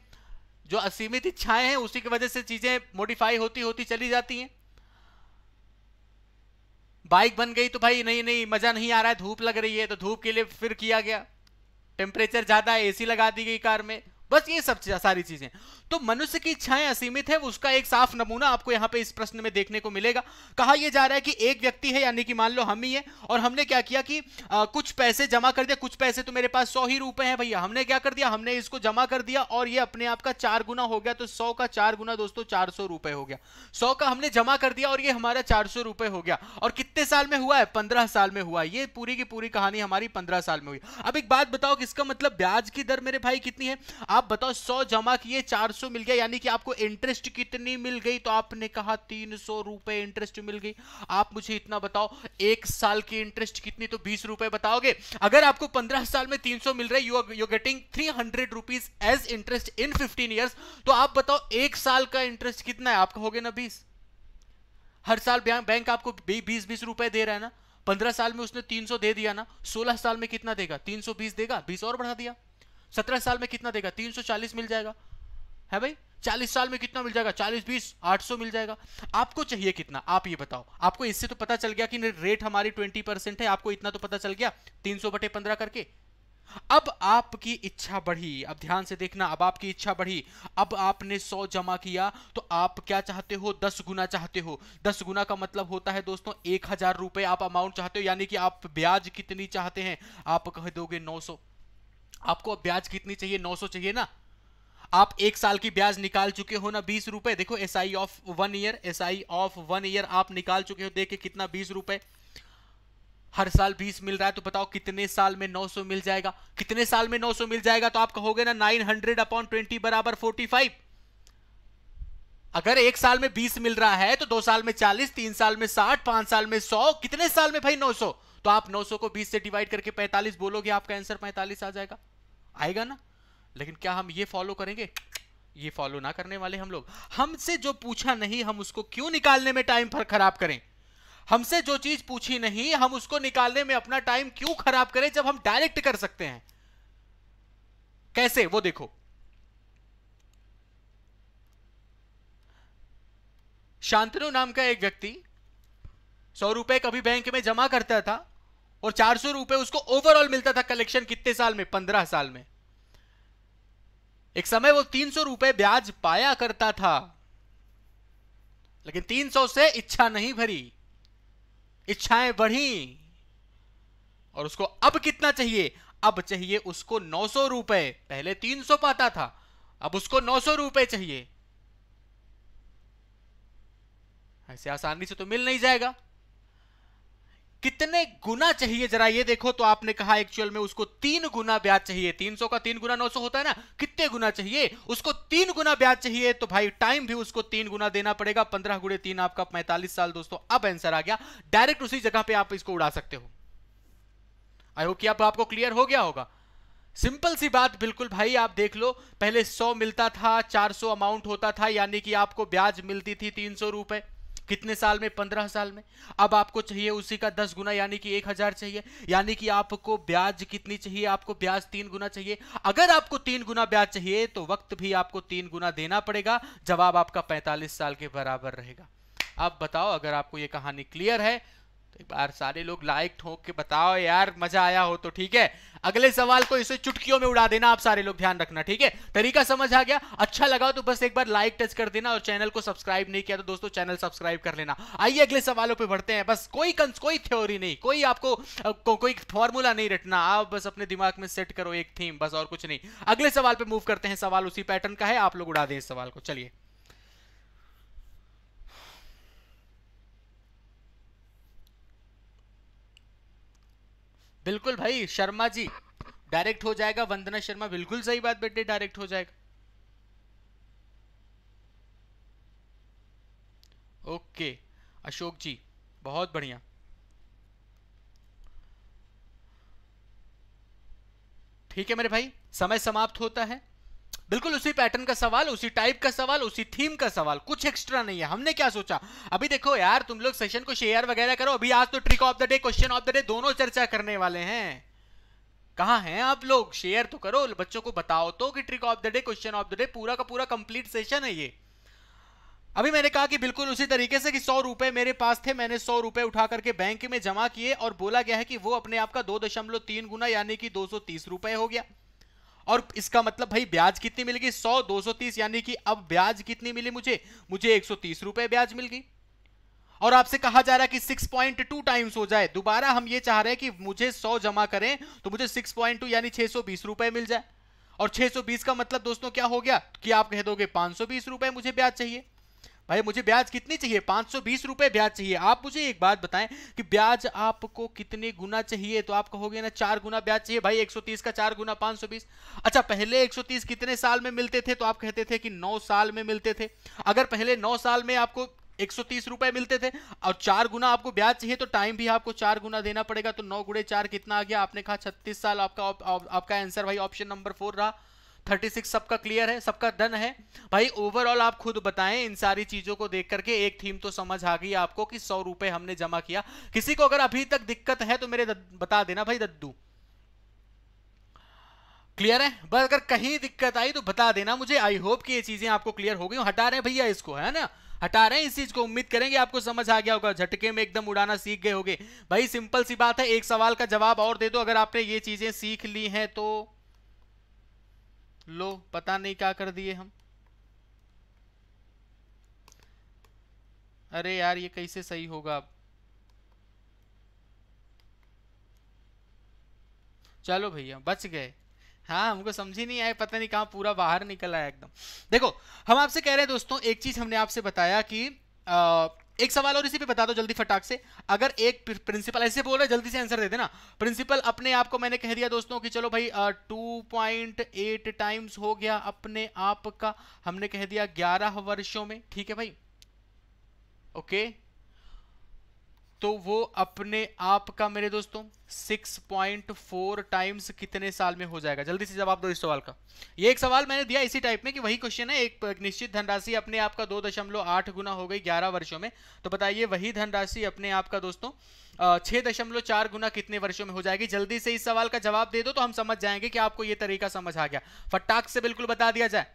जो असीमित इच्छाएं हैं उसी की वजह से चीजें मोडिफाई होती होती चली जाती हैं बाइक बन गई तो भाई नहीं नहीं मजा नहीं आ रहा है धूप लग रही है तो धूप के लिए फिर किया गया टेम्परेचर ज़्यादा है एसी लगा दी गई कार में बस ये सब सारी चीजें तो मनुष्य की इच्छाएं असीमित है उसका एक साफ नमूना आपको यहां पे इस प्रश्न में देखने को मिलेगा कहा यह जा रहा है कि एक व्यक्ति है यानी कि मान लो हम ही है और हमने क्या किया कि आ, कुछ पैसे जमा कर दिया कुछ पैसे तो मेरे पास सौ ही रुपए हैं भैया हमने क्या कर दिया हमने इसको जमा कर दिया और ये अपने आप का चार गुना हो गया तो सौ का चार गुना दोस्तों चार सौ हो गया सौ का हमने जमा कर दिया और ये हमारा चार सौ हो गया और कितने साल में हुआ है पंद्रह साल में हुआ ये पूरी की पूरी कहानी हमारी पंद्रह साल में हुई अब एक बात बताओ कि इसका मतलब ब्याज की दर मेरे भाई कितनी है आप बताओ सौ जमा किए चार सौ मिल गया यानी कि आपको इंटरेस्ट कितनी मिल गई तो आपने कहा तीन सौ रुपए इंटरेस्ट मिल गई आप मुझे इतना बताओ एक साल की इंटरेस्ट कितनी तो बीस रुपए बताओगे अगर आपको पंद्रह साल में तीन सौ मिल रहा है you you getting three hundred rupees as interest in fifteen years तो आप बताओ एक साल का इंटरेस्ट कितना है आपका हो गया ना बीस हर साल बैंक आपको बीस बीस रुपए दे रहा है ना पंद्रह साल में उसने तीन सौ दे दिया ना सोलह साल में कितना देगा तीन सौ बीस देगा बीस और बढ़ा दिया सत्रह साल में कितना देगा तीन सौ चालीस मिल जाएगा है भाई चालीस साल में कितना मिल जाएगा चालीस बीस आठ सौ मिल जाएगा आपको चाहिए कितना आप ये बताओ आपको इससे तो पता चल गया कि रेट हमारी ट्वेंटी परसेंट है आपको इतना तो पता चल गया तीन सौ बटे पंद्रह करके अब आपकी इच्छा बढ़ी अब ध्यान से देखना अब आपकी इच्छा बढ़ी अब आपने सौ जमा किया तो आप क्या चाहते हो दस गुना चाहते हो दस गुना का मतलब होता है दोस्तों एक हजार रुपए आप अमाउंट चाहते हो यानी कि आप ब्याज कितनी चाहते हैं आप कह दोगे नौ सौ आपको ब्याज कितनी चाहिए 900 चाहिए ना आप एक साल की ब्याज निकाल चुके हो ना बीस रुपए देखो S I of one year S I of one year आप निकाल चुके हो देखे कितना बीस रुपए हर साल बीस मिल रहा है तो बताओ कितने साल में नौ सौ मिल जाएगा कितने साल में नौ सौ मिल जाएगा तो आप कहोगे ना नाइन हंड्रेड अपॉन ट्वेंटी बराबर फोर्टी फाइव अगर एक साल में बीस मिल रहा है तो दो साल में चालीस तीन साल में साठ पांच साल में सौ कितने साल में भाई नौ सौ तो आप नौ सौ को बीस से डिवाइड करके पैंतालीस बोलोगे आपका आंसर पैंतालीस आ जाएगा आएगा ना लेकिन क्या हम ये फॉलो करेंगे ये फॉलो ना करने वाले हम लोग हमसे जो पूछा नहीं हम उसको क्यों निकालने में टाइम पर खराब करें हमसे जो चीज पूछी नहीं हम उसको निकालने में अपना टाइम क्यों खराब करें जब हम डायरेक्ट कर सकते हैं कैसे वो देखो शांतनु नाम का एक व्यक्ति सौ रुपए कभी बैंक में जमा करता था और चार सौ रुपए उसको ओवरऑल मिलता था कलेक्शन कितने साल में पंद्रह साल में एक समय वो तीन सौ रुपए ब्याज पाया करता था लेकिन तीन सौ से इच्छा नहीं भरी इच्छाएं बढ़ी और उसको अब कितना चाहिए अब चाहिए उसको नौ सौ रुपए पहले तीन सौ पाता था अब उसको नौ सौ रुपए चाहिए ऐसे आसानी से तो मिल नहीं जाएगा कितने गुना चाहिए जरा ये देखो तो आपने कहा एक्चुअल में उसको तीन गुना ब्याज चाहिए तीन सौ का तीन गुना नौ सौ होता है ना कितने गुना चाहिए उसको तीन गुना ब्याज चाहिए तो भाई टाइम भी उसको तीन गुना देना पड़ेगा पंद्रह गुड़े तीन आपका पैंतालीस साल दोस्तों अब आंसर आ गया डायरेक्ट उसी जगह पे आप इसको उड़ा सकते हो आई होप कि अब आपको क्लियर हो गया होगा सिंपल सी बात बिल्कुल भाई आप देख लो पहले सौ मिलता था सौ अमाउंट होता था यानी कि आपको ब्याज मिलती थी तीन सौ रुपए कितने साल में पंद्रह साल में अब आपको चाहिए उसी का दस गुना यानी कि एक हजार चाहिए यानी कि आपको ब्याज कितनी चाहिए आपको ब्याज तीन गुना चाहिए अगर आपको तीन गुना ब्याज चाहिए तो वक्त भी आपको तीन गुना देना पड़ेगा जवाब आपका पैंतालीस साल के बराबर रहेगा अब बताओ अगर आपको ये कहानी क्लियर है एक बार सारे लोग लाइक ठोक के बताओ यार मजा आया हो तो ठीक है अगले सवाल को इसे चुटकियों में उड़ा देना आप सारे लोग ध्यान रखना ठीक है तरीका समझ आ गया अच्छा लगा तो बस एक बार लाइक टच कर देना और चैनल को सब्सक्राइब नहीं किया तो दोस्तों चैनल सब्सक्राइब कर लेना आइए अगले सवालों पे बढ़ते हैं बस कोई कंस कोई थ्योरी नहीं कोई आपको को, कोई फॉर्मूला नहीं रटना आप बस अपने दिमाग में सेट करो एक थीम बस और कुछ नहीं अगले सवाल पे मूव करते हैं सवाल उसी पैटर्न का है आप लोग उड़ा दें इस सवाल को चलिए बिल्कुल भाई शर्मा जी डायरेक्ट हो जाएगा वंदना शर्मा बिल्कुल सही बात बेटे डायरेक्ट हो जाएगा ओके अशोक जी बहुत बढ़िया ठीक है मेरे भाई समय समाप्त होता है बिल्कुल उसी पैटर्न का सवाल उसी टाइप का सवाल उसी थीम का सवाल कुछ एक्स्ट्रा नहीं है हमने क्या सोचा अभी देखो यार तुम लोग सेशन को शेयर वगैरह करो अभी आज तो trick of the day question of the day दोनों चर्चा करने वाले हैं कहा हैं आप लोग शेयर तो करो बच्चों को बताओ तो कि trick of the day question of the day पूरा का पूरा कंप्लीट सेशन है ये अभी मैंने कहा कि बिल्कुल उसी तरीके से कि सौ रुपए मेरे पास थे मैंने सौ रुपए उठा करके बैंक में जमा किए और बोला गया है कि वो अपने आपका दो दशमलव तीन गुना यानी कि दो सौ तीस रुपए हो गया और इसका मतलब भाई ब्याज कितनी मिलेगी गई सौ दो यानी कि अब ब्याज कितनी मिली मुझे मुझे एक रुपए ब्याज मिल गई और आपसे कहा जा रहा है कि 6.2 टाइम्स हो जाए दोबारा हम ये चाह रहे हैं कि मुझे 100 जमा करें तो मुझे 6.2 यानी बीस रुपए मिल जाए और 620 का मतलब दोस्तों क्या हो गया कि आप कह दोगे बीस रुपए मुझे ब्याज चाहिए भाई मुझे ब्याज कितनी चाहिए पाँच सौ बीस रुपए ब्याज चाहिए आप मुझे एक बात बताएं कि ब्याज आपको कितने गुना चाहिए तो आप कहोगे ना चार गुना ब्याज चाहिए भाई 130 का चार गुना 520 अच्छा पहले 130 कितने साल में मिलते थे तो आप कहते थे कि नौ साल में मिलते थे अगर पहले नौ साल में आपको एक सौ तीस रुपए मिलते थे और चार गुना आपको ब्याज चाहिए तो टाइम भी आपको चार गुना देना पड़ेगा तो नौ गुड़े चार कितना आ गया आपने कहा छत्तीस साल आपका आपका आंसर भाई ऑप्शन नंबर फोर रहा थर्टी सिक्स सबका क्लियर है सबका डन है भाई ओवरऑल आप खुद बताएं इन सारी चीजों को देख करके एक थीम तो समझ आ गई आपको कि सौ रुपए हमने जमा किया किसी को अगर अभी तक दिक्कत है तो मेरे बता देना भाई दद्दू क्लियर है बस अगर कहीं दिक्कत आई तो बता देना मुझे आई होप कि ये चीजें आपको क्लियर हो गई हटा रहे हैं भैया इसको है ना हटा रहे हैं इस चीज को उम्मीद करेंगे आपको समझ आ गया होगा झटके में एकदम उड़ाना सीख गए होगे भाई सिंपल सी बात है एक सवाल का जवाब और दे दो अगर आपने ये चीजें सीख ली हैं तो लो पता नहीं क्या कर दिए हम अरे यार ये कैसे सही होगा अब चलो भैया बच गए हाँ हमको समझ ही नहीं आया पता नहीं कहाँ पूरा बाहर निकल आया एकदम देखो हम आपसे कह रहे हैं दोस्तों एक चीज हमने आपसे बताया कि आ, एक सवाल और इसी पे बता दो जल्दी फटाक से अगर एक प्रिंसिपल ऐसे बोल रहे जल्दी से आंसर दे देना प्रिंसिपल अपने आप को मैंने कह दिया दोस्तों कि चलो भाई टू पॉइंट एट टाइम्स हो गया अपने आप का हमने कह दिया ग्यारह वर्षों में ठीक है भाई ओके okay. तो वो अपने आप का मेरे दोस्तों 6.4 टाइम्स कितने साल में हो जाएगा जल्दी से जवाब दो इस सवाल का ये एक सवाल मैंने दिया इसी टाइप में कि वही क्वेश्चन है एक निश्चित धनराशि अपने आप का दो दशमलव आठ गुना हो गई ग्यारह वर्षों में तो बताइए वही धनराशि अपने आप का दोस्तों छः दशमलव चार गुना कितने वर्षों में हो जाएगी जल्दी से इस सवाल का जवाब दे दो तो हम समझ जाएंगे कि आपको ये तरीका समझ आ गया फटाक से बिल्कुल बता दिया जाए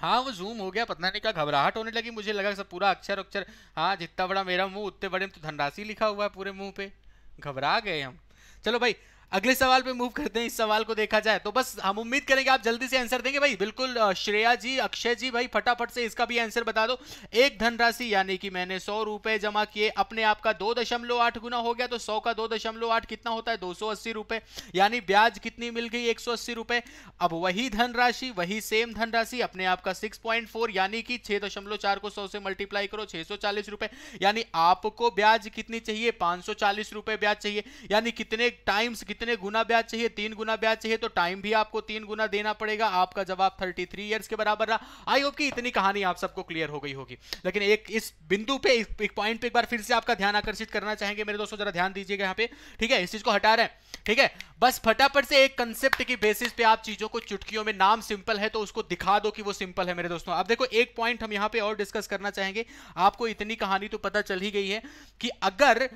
हाँ वो जूम हो गया पता नहीं क्या घबराहट होने लगी मुझे लगा सब पूरा अक्षर अक्षर हाँ जितना बड़ा मेरा मुंह उतने बड़े में तो धनराशि लिखा हुआ है पूरे मुंह पे घबरा गए हम चलो भाई अगले सवाल पे मूव करते हैं इस सवाल को देखा जाए तो बस हम उम्मीद करेंगे आप जल्दी से आंसर देंगे भाई बिल्कुल श्रेया जी अक्षय जी भाई फटाफट से इसका भी आंसर बता दो एक धनराशि यानी कि मैंने सौ रुपए जमा किए अपने आप का दो दशमलव आठ गुना हो गया तो सौ का दो दशमलव आठ कितना होता है दो सौ अस्सी रुपए यानी ब्याज कितनी मिल गई एक सौ अस्सी रुपए अब वही धनराशि वही सेम धनराशि अपने आप का सिक्स पॉइंट फोर यानी कि छह दशमलव चार को सौ से मल्टीप्लाई करो छह सौ चालीस रुपए यानी आपको ब्याज कितनी चाहिए पांच सौ चालीस रुपए ब्याज चाहिए यानी कितने टाइम्स कितने गुना ब्याज चाहिए तीन गुना ब्याज चाहिए तो टाइम भी आपको तीन गुना देना पड़ेगा आपका जवाब थर्टी थ्री ईयर्स के बराबर रहा आई होप कि इतनी कहानी आप सबको क्लियर हो गई होगी लेकिन एक इस बिंदु पे एक पॉइंट पे एक बार फिर से आपका ध्यान आकर्षित करना चाहेंगे मेरे दोस्तों जरा ध्यान दीजिएगा यहाँ पे ठीक है इस चीज को हटा रहे हैं ठीक है बस फटाफट से एक कंसेप्ट की बेसिस पे आप चीजों को चुटकियों में नाम सिंपल है तो उसको दिखा दो कि वो सिंपल है मेरे दोस्तों अब देखो एक पॉइंट हम यहाँ पे और डिस्कस करना चाहेंगे आपको इतनी कहानी तो पता चल ही गई है कि अगर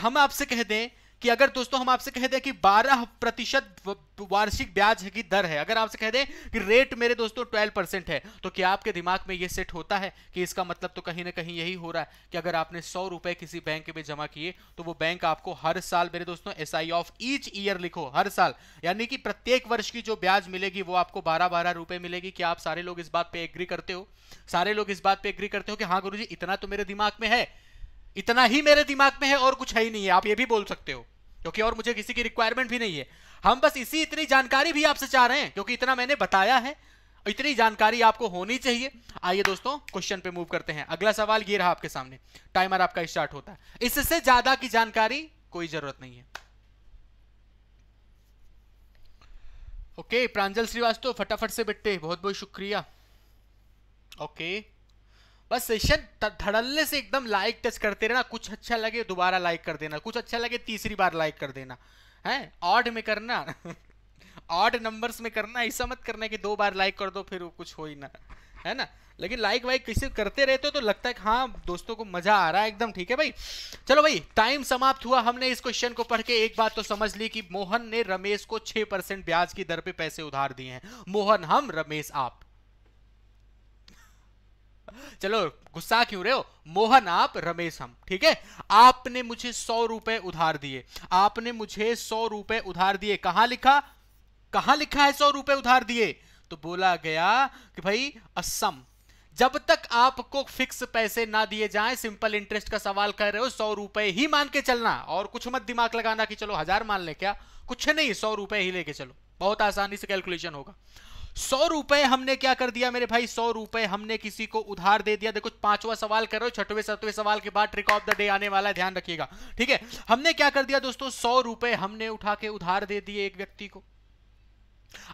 हम आपसे कह दें कि अगर दोस्तों हम आपसे कह दें कि 12 प्रतिशत वार्षिक ब्याज की दर है अगर आपसे कह दें कि रेट मेरे दोस्तों 12 परसेंट है तो क्या आपके दिमाग में ये सेट होता है कि इसका मतलब तो कहीं ना कहीं यही हो रहा है कि अगर आपने सौ रुपए किसी बैंक में जमा किए तो वो बैंक आपको हर साल मेरे दोस्तों एस ऑफ ईच ईयर लिखो हर साल यानी कि प्रत्येक वर्ष की जो ब्याज मिलेगी वो आपको बारह बारह रुपए मिलेगी क्या आप सारे लोग इस बात पर एग्री करते हो सारे लोग इस बात पर एग्री करते हो कि हाँ गुरु इतना तो मेरे दिमाग में है इतना ही मेरे दिमाग में है और कुछ है ही नहीं है आप ये भी बोल सकते हो क्योंकि और मुझे किसी की रिक्वायरमेंट भी नहीं है हम बस इसी इतनी जानकारी भी आपसे चाह रहे हैं क्योंकि इतना मैंने बताया है इतनी जानकारी आपको होनी चाहिए आइए दोस्तों क्वेश्चन पे मूव करते हैं अगला सवाल ये रहा आपके सामने टाइमर आपका स्टार्ट होता है इससे ज्यादा की जानकारी कोई जरूरत नहीं है ओके प्रांजल श्रीवास्तव फटाफट से बिट्टे बहुत बहुत शुक्रिया ओके बस सेशन धड़ल्ले से एकदम लाइक टच करते रहना कुछ अच्छा लगे तो दोबारा लाइक कर देना कुछ अच्छा लगे तीसरी बार लाइक कर देना है ऑड में करना ऑड नंबर्स में करना ऐसा मत करना कि दो बार लाइक कर दो फिर कुछ हो ही ना है ना लेकिन लाइक वाइक किसी करते रहते हो तो लगता है हाँ दोस्तों को मजा आ रहा है एकदम ठीक है भाई चलो भाई टाइम समाप्त हुआ हमने इस क्वेश्चन को पढ़ के एक बात तो समझ ली कि मोहन ने रमेश को छह परसेंट ब्याज की दर पे पैसे उधार दिए हैं मोहन हम रमेश आप चलो गुस्सा क्यों रहे हो मोहन आप रमेश हम ठीक है आपने मुझे सौ रुपए उधार दिए आपने मुझे सौ रुपए उधार दिए कहां लिखा कहां लिखा है सौ रुपए उधार दिए तो बोला गया कि भाई असम जब तक आपको फिक्स पैसे ना दिए जाएं सिंपल इंटरेस्ट का सवाल कर रहे हो सौ रुपए ही मान के चलना और कुछ मत दिमाग लगाना कि चलो हजार मान ले क्या कुछ नहीं सौ रुपए ही लेके चलो बहुत आसानी से कैलकुलेशन होगा सौ रुपए हमने क्या कर दिया मेरे भाई सौ रुपए हमने किसी को उधार दे दिया देखो पांचवा सवाल करो छठवे छठवें सातवें सवाल के बाद ट्रिक ऑफ द डे आने वाला है ध्यान रखिएगा ठीक है हमने क्या कर दिया दोस्तों सौ रुपए हमने उठा के उधार दे दिए एक व्यक्ति को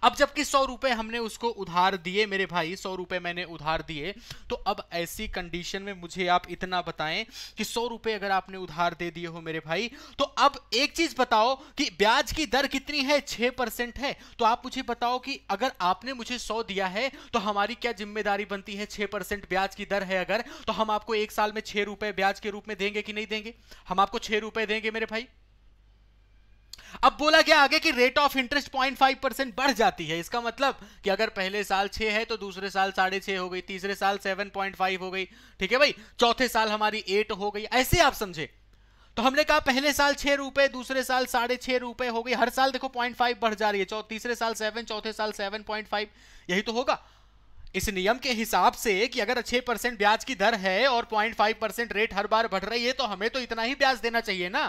अब जबकि सौ रुपए हमने उसको उधार दिए मेरे भाई सौ रुपए मैंने उधार दिए तो अब ऐसी कंडीशन में मुझे आप इतना बताएं कि सौ रुपए अगर आपने उधार दे दिए हो मेरे भाई तो अब एक चीज बताओ कि ब्याज की दर कितनी है छह परसेंट है तो आप मुझे बताओ कि अगर आपने मुझे सौ दिया है तो हमारी क्या जिम्मेदारी बनती है छह ब्याज की दर है अगर तो हम आपको एक साल में छह ब्याज के रूप में देंगे कि नहीं देंगे हम आपको छह देंगे मेरे भाई अब बोला गया आगे कि rate of interest point five percent बढ़ जाती है इसका मतलब कि अगर पहले साल छह है तो दूसरे साल साढ़े छह हो गई तीसरे साल सेवन पॉइंट फाइव हो गई ठीक है भाई चौथे साल हमारी एट हो गई ऐसे आप समझे तो हमने कहा पहले साल छह रुपए दूसरे साल साढ़े छह रुपए हो गई हर साल देखो पॉइंट फाइव बढ़ जा रही है तीसरे साल सेवन चौथे साल सेवन पॉइंट फाइव यही तो होगा इस नियम के हिसाब से कि अगर छह परसेंट ब्याज की दर है और पॉइंट फाइव परसेंट रेट हर बार बढ़ रही है तो हमें तो इतना ही ब्याज देना चाहिए ना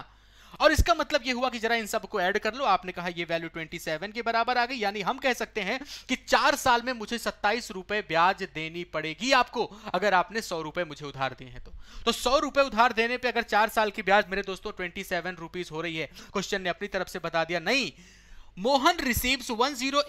और इसका मतलब ये हुआ कि जरा इन को ऐड कर लो आपने कहा ये वैल्यू 27 के बराबर आ गई यानी हम कह सकते हैं कि चार साल में मुझे सत्ताईस रुपए ब्याज देनी पड़ेगी आपको अगर आपने सौ रुपए मुझे उधार दिए हैं तो तो सौ रुपए उधार देने पे अगर चार साल की ब्याज मेरे दोस्तों ट्वेंटी सेवन हो रही है क्वेश्चन ने अपनी तरफ से बता दिया नहीं मोहन रिसीव्स 1080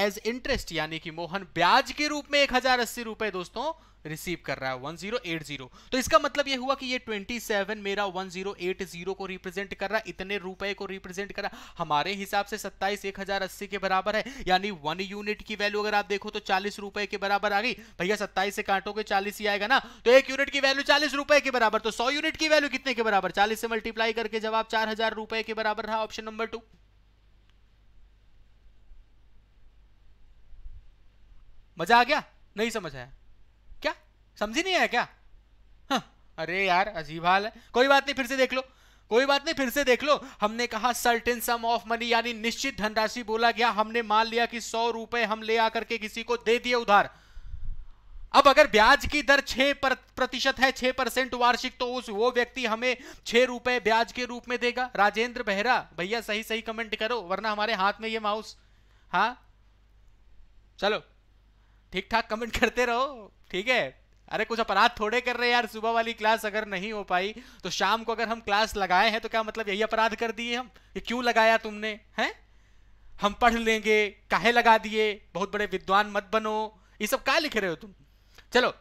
एज इंटरेस्ट यानी कि मोहन ब्याज के रूप में एक हजार अस्सी रुपए दोस्तों रिसीव कर रहा है 1080 तो इसका मतलब ये हुआ कि ये 27 मेरा 1080 को रिप्रेजेंट कर रहा है इतने रुपए को रिप्रेजेंट कर रहा हमारे हिसाब से सत्ताईस एक हजार अस्सी के बराबर है यानी वन यूनिट की वैल्यू अगर आप देखो तो चालीस रुपए के बराबर आ गई भैया सत्ताईस से काटोगे चालीस ही आएगा ना तो एक यूनिट की वैल्यू चालीस रुपए के बराबर तो सौ यूनिट की वैल्यू कितने के बराबर चालीस से मल्टीप्लाई करके जवाब चार हजार रुपए के बराबर रहा ऑप्शन नंबर टू मजा आ गया नहीं समझ आया क्या समझ ही नहीं आया क्या हाँ अरे यार अजीब हाल है कोई बात नहीं फिर से देख लो कोई बात नहीं फिर से देख लो हमने कहा सर्टेन सम ऑफ मनी यानी निश्चित धनराशि बोला गया हमने मान लिया कि सौ रुपए हम ले आकर के किसी को दे दिए उधार अब अगर ब्याज की दर छह प्रतिशत है छह परसेंट वार्षिक तो उस वो व्यक्ति हमें छह रुपए ब्याज के रूप में देगा राजेंद्र बेहरा भैया सही सही कमेंट करो वरना हमारे हाथ में ये माउस हाँ चलो ठीक ठाक कमेंट करते रहो ठीक है अरे कुछ अपराध थोड़े कर रहे हैं यार सुबह वाली क्लास अगर नहीं हो पाई तो शाम को अगर हम क्लास लगाए हैं तो क्या मतलब यही अपराध कर दिए हम ये क्यों लगाया तुमने हैं हम पढ़ लेंगे काहे लगा दिए बहुत बड़े विद्वान मत बनो ये सब कहा लिख रहे हो तुम चलो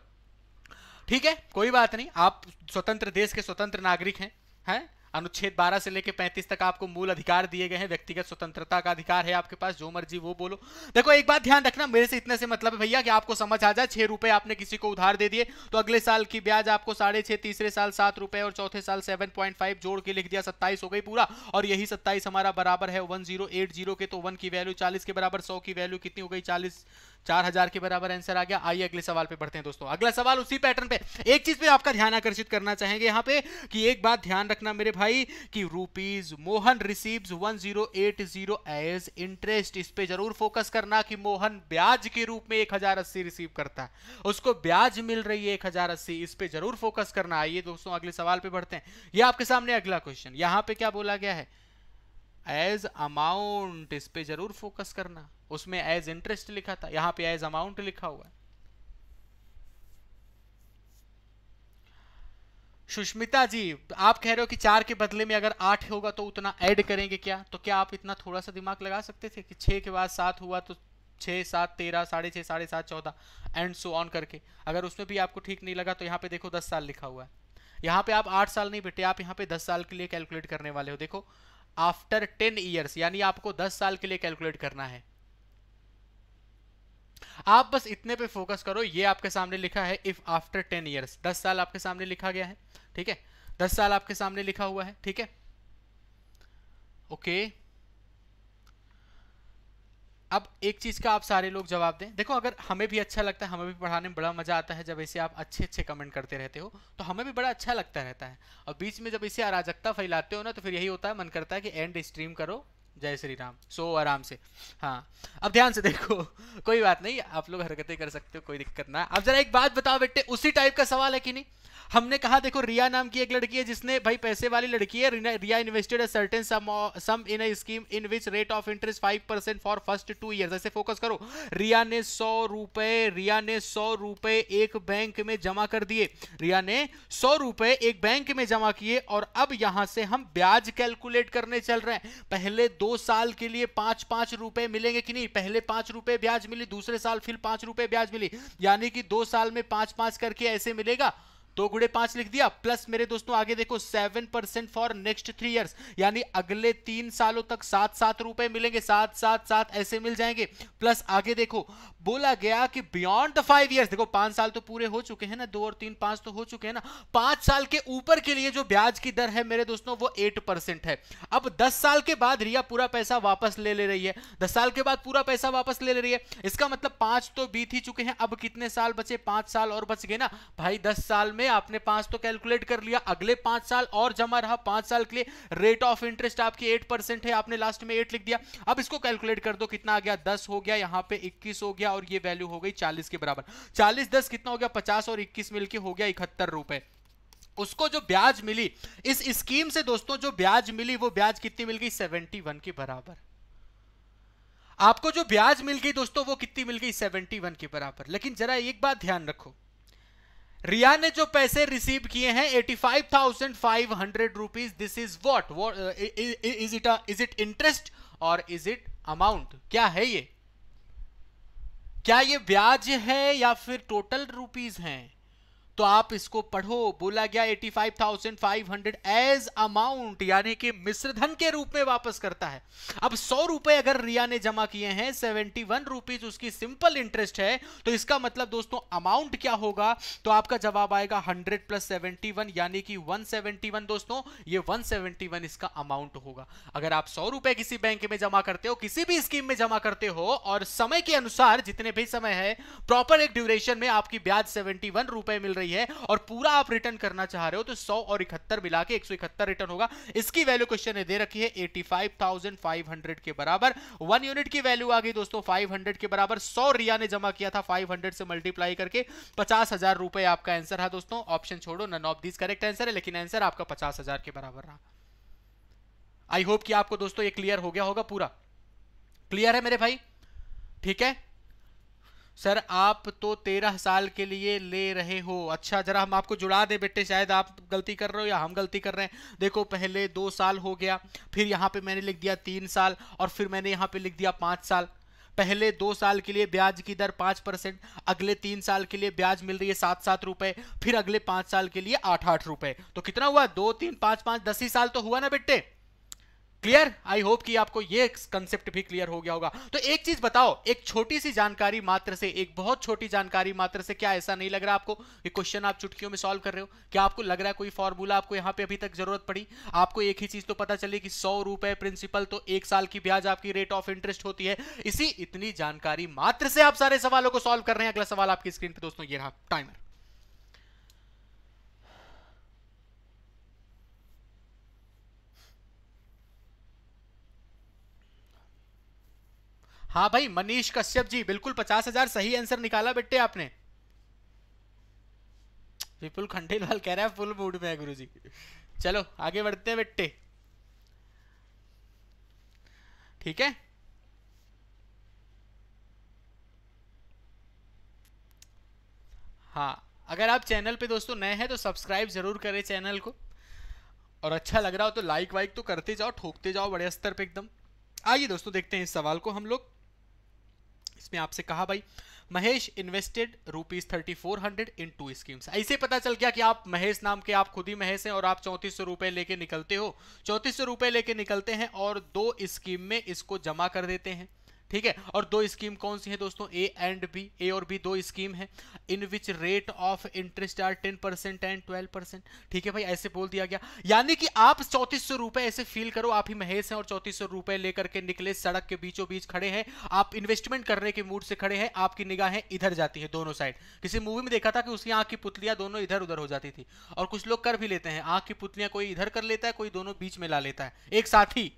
ठीक है कोई बात नहीं आप स्वतंत्र देश के स्वतंत्र नागरिक हैं हैं अनुच्छेद 12 से लेकर 35 तक आपको मूल अधिकार दिए गए हैं व्यक्तिगत स्वतंत्रता का अधिकार है आपके पास जो मर्जी वो बोलो देखो एक बात ध्यान रखना मेरे से इतने से मतलब है भैया कि आपको समझ आ जाए छह रुपए आपने किसी को उधार दे दिए तो अगले साल की ब्याज आपको साढ़े छह तीसरे साल सात रुपए और चौथे साल सेवन पॉइंट फाइव जोड़ के लिख दिया सत्ताईस हो गई पूरा और यही सत्ताईस हमारा बराबर है वन जीरो एट जीरो के तो वन की वैल्यू चालीस के बराबर सौ की वैल्यू कितनी हो गई चालीस चार हजार के बराबर आंसर आ गया आइए अगले सवाल पे बढ़ते हैं दोस्तों अगला सवाल उसी पैटर्न पे एक चीज पे आपका ध्यान आकर्षित करना चाहेंगे यहाँ पे कि एक बात ध्यान रखना मेरे भाई कि rupees Mohan receives 1080 as interest इस पे जरूर फोकस करना कि मोहन ब्याज के रूप में 1080 रिसीव करता है उसको ब्याज मिल रही है 1080 इस पे जरूर फोकस करना आइए दोस्तों अगले सवाल पे बढ़ते हैं ये आपके सामने अगला क्वेश्चन यहाँ पे क्या बोला गया है एज अमाउंट इस पे जरूर फोकस करना उसमें एज इंटरेस्ट लिखा था यहाँ पे एज अमाउंट लिखा हुआ है सुष्मिता जी आप कह रहे हो कि चार के बदले में अगर आठ होगा तो उतना ऐड करेंगे क्या तो क्या आप इतना थोड़ा सा दिमाग लगा सकते थे कि छः के बाद सात हुआ तो छः सात तेरह साढ़े छः साढ़े सात चौदह एंड सो ऑन करके अगर उसमें भी आपको ठीक नहीं लगा तो यहाँ पे देखो दस साल लिखा हुआ है यहाँ पे आप आठ साल नहीं बेटे आप यहाँ पे दस साल के लिए कैलकुलेट करने वाले हो देखो आफ्टर टेन ईयर्स यानी आपको दस साल के लिए कैलकुलेट करना है आप बस इतने पे फोकस करो ये आपके सामने लिखा है इफ़ आफ्टर टेन ईयर्स दस साल आपके सामने लिखा गया है ठीक है दस साल आपके सामने लिखा हुआ है ठीक है ओके अब एक चीज़ का आप सारे लोग जवाब दें देखो अगर हमें भी अच्छा लगता है हमें भी पढ़ाने में बड़ा मज़ा आता है जब ऐसे आप अच्छे अच्छे कमेंट करते रहते हो तो हमें भी बड़ा अच्छा लगता रहता है और बीच में जब इसे अराजकता फैलाते हो ना तो फिर यही होता है मन करता है कि एंड स्ट्रीम करो जय श्री राम सो आराम से हाँ अब ध्यान से देखो कोई बात नहीं आप लोग हरकतें कर सकते हो कोई दिक्कत ना अब जरा एक बात बताओ बेटे उसी टाइप का सवाल है कि नहीं हमने कहा देखो रिया नाम की एक लड़की है जिसने भाई पैसे वाली लड़की है Riya invested certain sum sum in scheme in which rate of interest five percent for first two year ऐसे फोकस करो रिया ने सौ रुपए रिया ने सौ रुपए एक बैंक में जमा कर दिए रिया ने सौ रुपए एक बैंक में जमा किए और अब यहां से हम ब्याज कैलकुलेट करने चल रहे हैं पहले दो साल के लिए पांच पांच रुपए मिलेंगे कि नहीं पहले पांच रुपए ब्याज मिली दूसरे साल फिर पांच रुपए ब्याज मिली यानी कि दो साल में पांच पांच करके ऐसे मिलेगा दो गुड़े पांच लिख दिया प्लस मेरे दोस्तों आगे देखो seven percent for next three years यानी अगले तीन सालों तक सात सात रुपए मिलेंगे सात सात सात ऐसे मिल जाएंगे प्लस आगे देखो बोला गया कि बियॉन्ड द फाइव ईयर्स देखो पांच साल तो पूरे हो चुके हैं ना दो और तीन पांच तो हो चुके हैं ना पांच साल के ऊपर के लिए जो ब्याज की दर है मेरे दोस्तों वो एट परसेंट है अब दस साल के बाद रिया पूरा पैसा वापस ले ले रही है दस साल के बाद पूरा पैसा वापस ले ले रही है इसका मतलब पांच तो बीत ही चुके हैं अब कितने साल बचे पांच साल और बच गए ना भाई दस साल में आपने पांच तो कैलकुलेट कर लिया अगले पांच साल और जमा रहा पांच साल के लिए रेट ऑफ इंटरेस्ट आपकी एट परसेंट है आपने लास्ट में एट लिख दिया अब इसको कैलकुलेट कर दो कितना आ गया दस हो गया यहाँ पे इक्कीस हो गया गया और ये वैल्यू हो गई चालीस के बराबर चालीस दस कितना हो गया पचास और इक्कीस मिलके हो गया इकहत्तर रुपए उसको जो ब्याज मिली इस स्कीम से दोस्तों जो ब्याज मिली वो ब्याज कितनी मिल गई सेवेंटी के बराबर आपको जो ब्याज मिल गई दोस्तों वो कितनी मिल गई सेवेंटी वन के बराबर लेकिन जरा एक बात ध्यान रखो रिया ने जो पैसे रिसीव किए हैं eighty five thousand five hundred rupees this is what is it is it interest और इज इट अमाउंट क्या है ये क्या ये ब्याज है या फिर टोटल रुपीज हैं तो आप इसको पढ़ो बोला गया 85,500 एज अमाउंट यानी कि मिश्रधन के रूप में वापस करता है अब सौ रुपए अगर रिया ने जमा किए हैं 71 रुपीज उसकी सिंपल इंटरेस्ट है तो इसका मतलब दोस्तों अमाउंट क्या होगा तो आपका जवाब आएगा 100 प्लस 71 यानी कि 171 दोस्तों ये 171 इसका अमाउंट होगा अगर आप सौ रुपए किसी बैंक में जमा करते हो किसी भी स्कीम में जमा करते हो और समय के अनुसार जितने भी समय है प्रॉपर एक ड्यूरेशन में आपकी ब्याज सेवेंटी रुपए मिल रही रही है और पूरा आप रिटर्न करना चाह रहे हो तो सौ और इकहत्तर मिला के एक सौ इकहत्तर रिटर्न होगा इसकी वैल्यू क्वेश्चन ने दे रखी है eighty five five thousand hundred के बराबर वन यूनिट की वैल्यू आ गई दोस्तों फाइव हंड्रेड के बराबर सौ रिया ने जमा किया था फाइव हंड्रेड से मल्टीप्लाई करके पचास हजार रुपए आपका आंसर है दोस्तों ऑप्शन छोड़ो none of this correct answer है लेकिन आंसर आपका पचास हजार के बराबर रहा आई होप कि आपको दोस्तों ये क्लियर हो गया होगा पूरा क्लियर है मेरे भाई ठीक है सर आप तो तेरह साल के लिए ले रहे हो अच्छा जरा हम आपको जुड़ा दें बेटे शायद आप गलती कर रहे हो या हम गलती कर रहे हैं देखो पहले दो साल हो गया फिर यहाँ पे मैंने लिख दिया तीन साल और फिर मैंने यहाँ पे लिख दिया पाँच साल पहले दो साल के लिए ब्याज की दर पाँच परसेंट अगले तीन साल के लिए ब्याज मिल रही है सात सात रुपए फिर अगले पाँच साल के लिए आठ आठ रुपए तो कितना हुआ दो तीन पाँच पाँच दस ही साल तो हुआ ना बेटे क्लियर आई होप कि आपको ये कंसेप्ट भी क्लियर हो गया होगा तो एक चीज बताओ एक छोटी सी जानकारी मात्र से एक बहुत छोटी जानकारी मात्र से क्या ऐसा नहीं लग रहा आपको ये क्वेश्चन आप चुटकियों में सॉल्व कर रहे हो क्या आपको लग रहा है कोई फॉर्मूला आपको यहाँ पे अभी तक जरूरत पड़ी आपको एक ही चीज तो पता चले कि सौ रुपए प्रिंसिपल तो एक साल की ब्याज आपकी रेट ऑफ इंटरेस्ट होती है इसी इतनी जानकारी मात्र से आप सारे सवालों को सॉल्व कर रहे हैं अगला सवाल आपकी स्क्रीन पर दोस्तों ये रहा टाइमर हाँ भाई मनीष कश्यप जी बिल्कुल पचास हजार सही आंसर निकाला बेटे आपने विपुल खंडेलवाल कह रहा है फुल मूड में है जी चलो आगे बढ़ते हैं बेटे ठीक है हाँ अगर आप चैनल पे दोस्तों नए हैं तो सब्सक्राइब जरूर करें चैनल को और अच्छा लग रहा हो तो लाइक वाइक तो करते जाओ ठोकते जाओ बड़े स्तर पे एकदम आइए दोस्तों देखते हैं इस सवाल को हम लोग इसमें आपसे कहा भाई Mahesh invested rupees thirty four hundred in two schemes ऐसे पता चल गया कि आप महेश नाम के आप खुद ही महेश हैं और आप चौंतीस सौ रुपए लेके निकलते हो चौंतीस सौ रुपए लेके निकलते हैं और दो स्कीम में इसको जमा कर देते हैं ठीक है और दो स्कीम कौन सी है दोस्तों ए एंड बी ए और बी दो स्कीम है in which rate of interest are ten percent and twelve percent ठीक है भाई ऐसे बोल दिया गया यानी कि आप चौतीस सौ रुपए ऐसे फील करो आप ही महेश हैं और चौतीस सौ रुपए लेकर के निकले सड़क के बीचों बीच खड़े हैं आप इन्वेस्टमेंट करने के मूड से खड़े हैं आपकी निगाहें इधर जाती है दोनों साइड किसी मूवी में देखा था कि उसकी आंख की पुतलियां दोनों इधर उधर हो जाती थी और कुछ लोग कर भी लेते हैं आंख की पुतलियां कोई इधर कर लेता है कोई दोनों बीच में ला लेता है एक साथ ही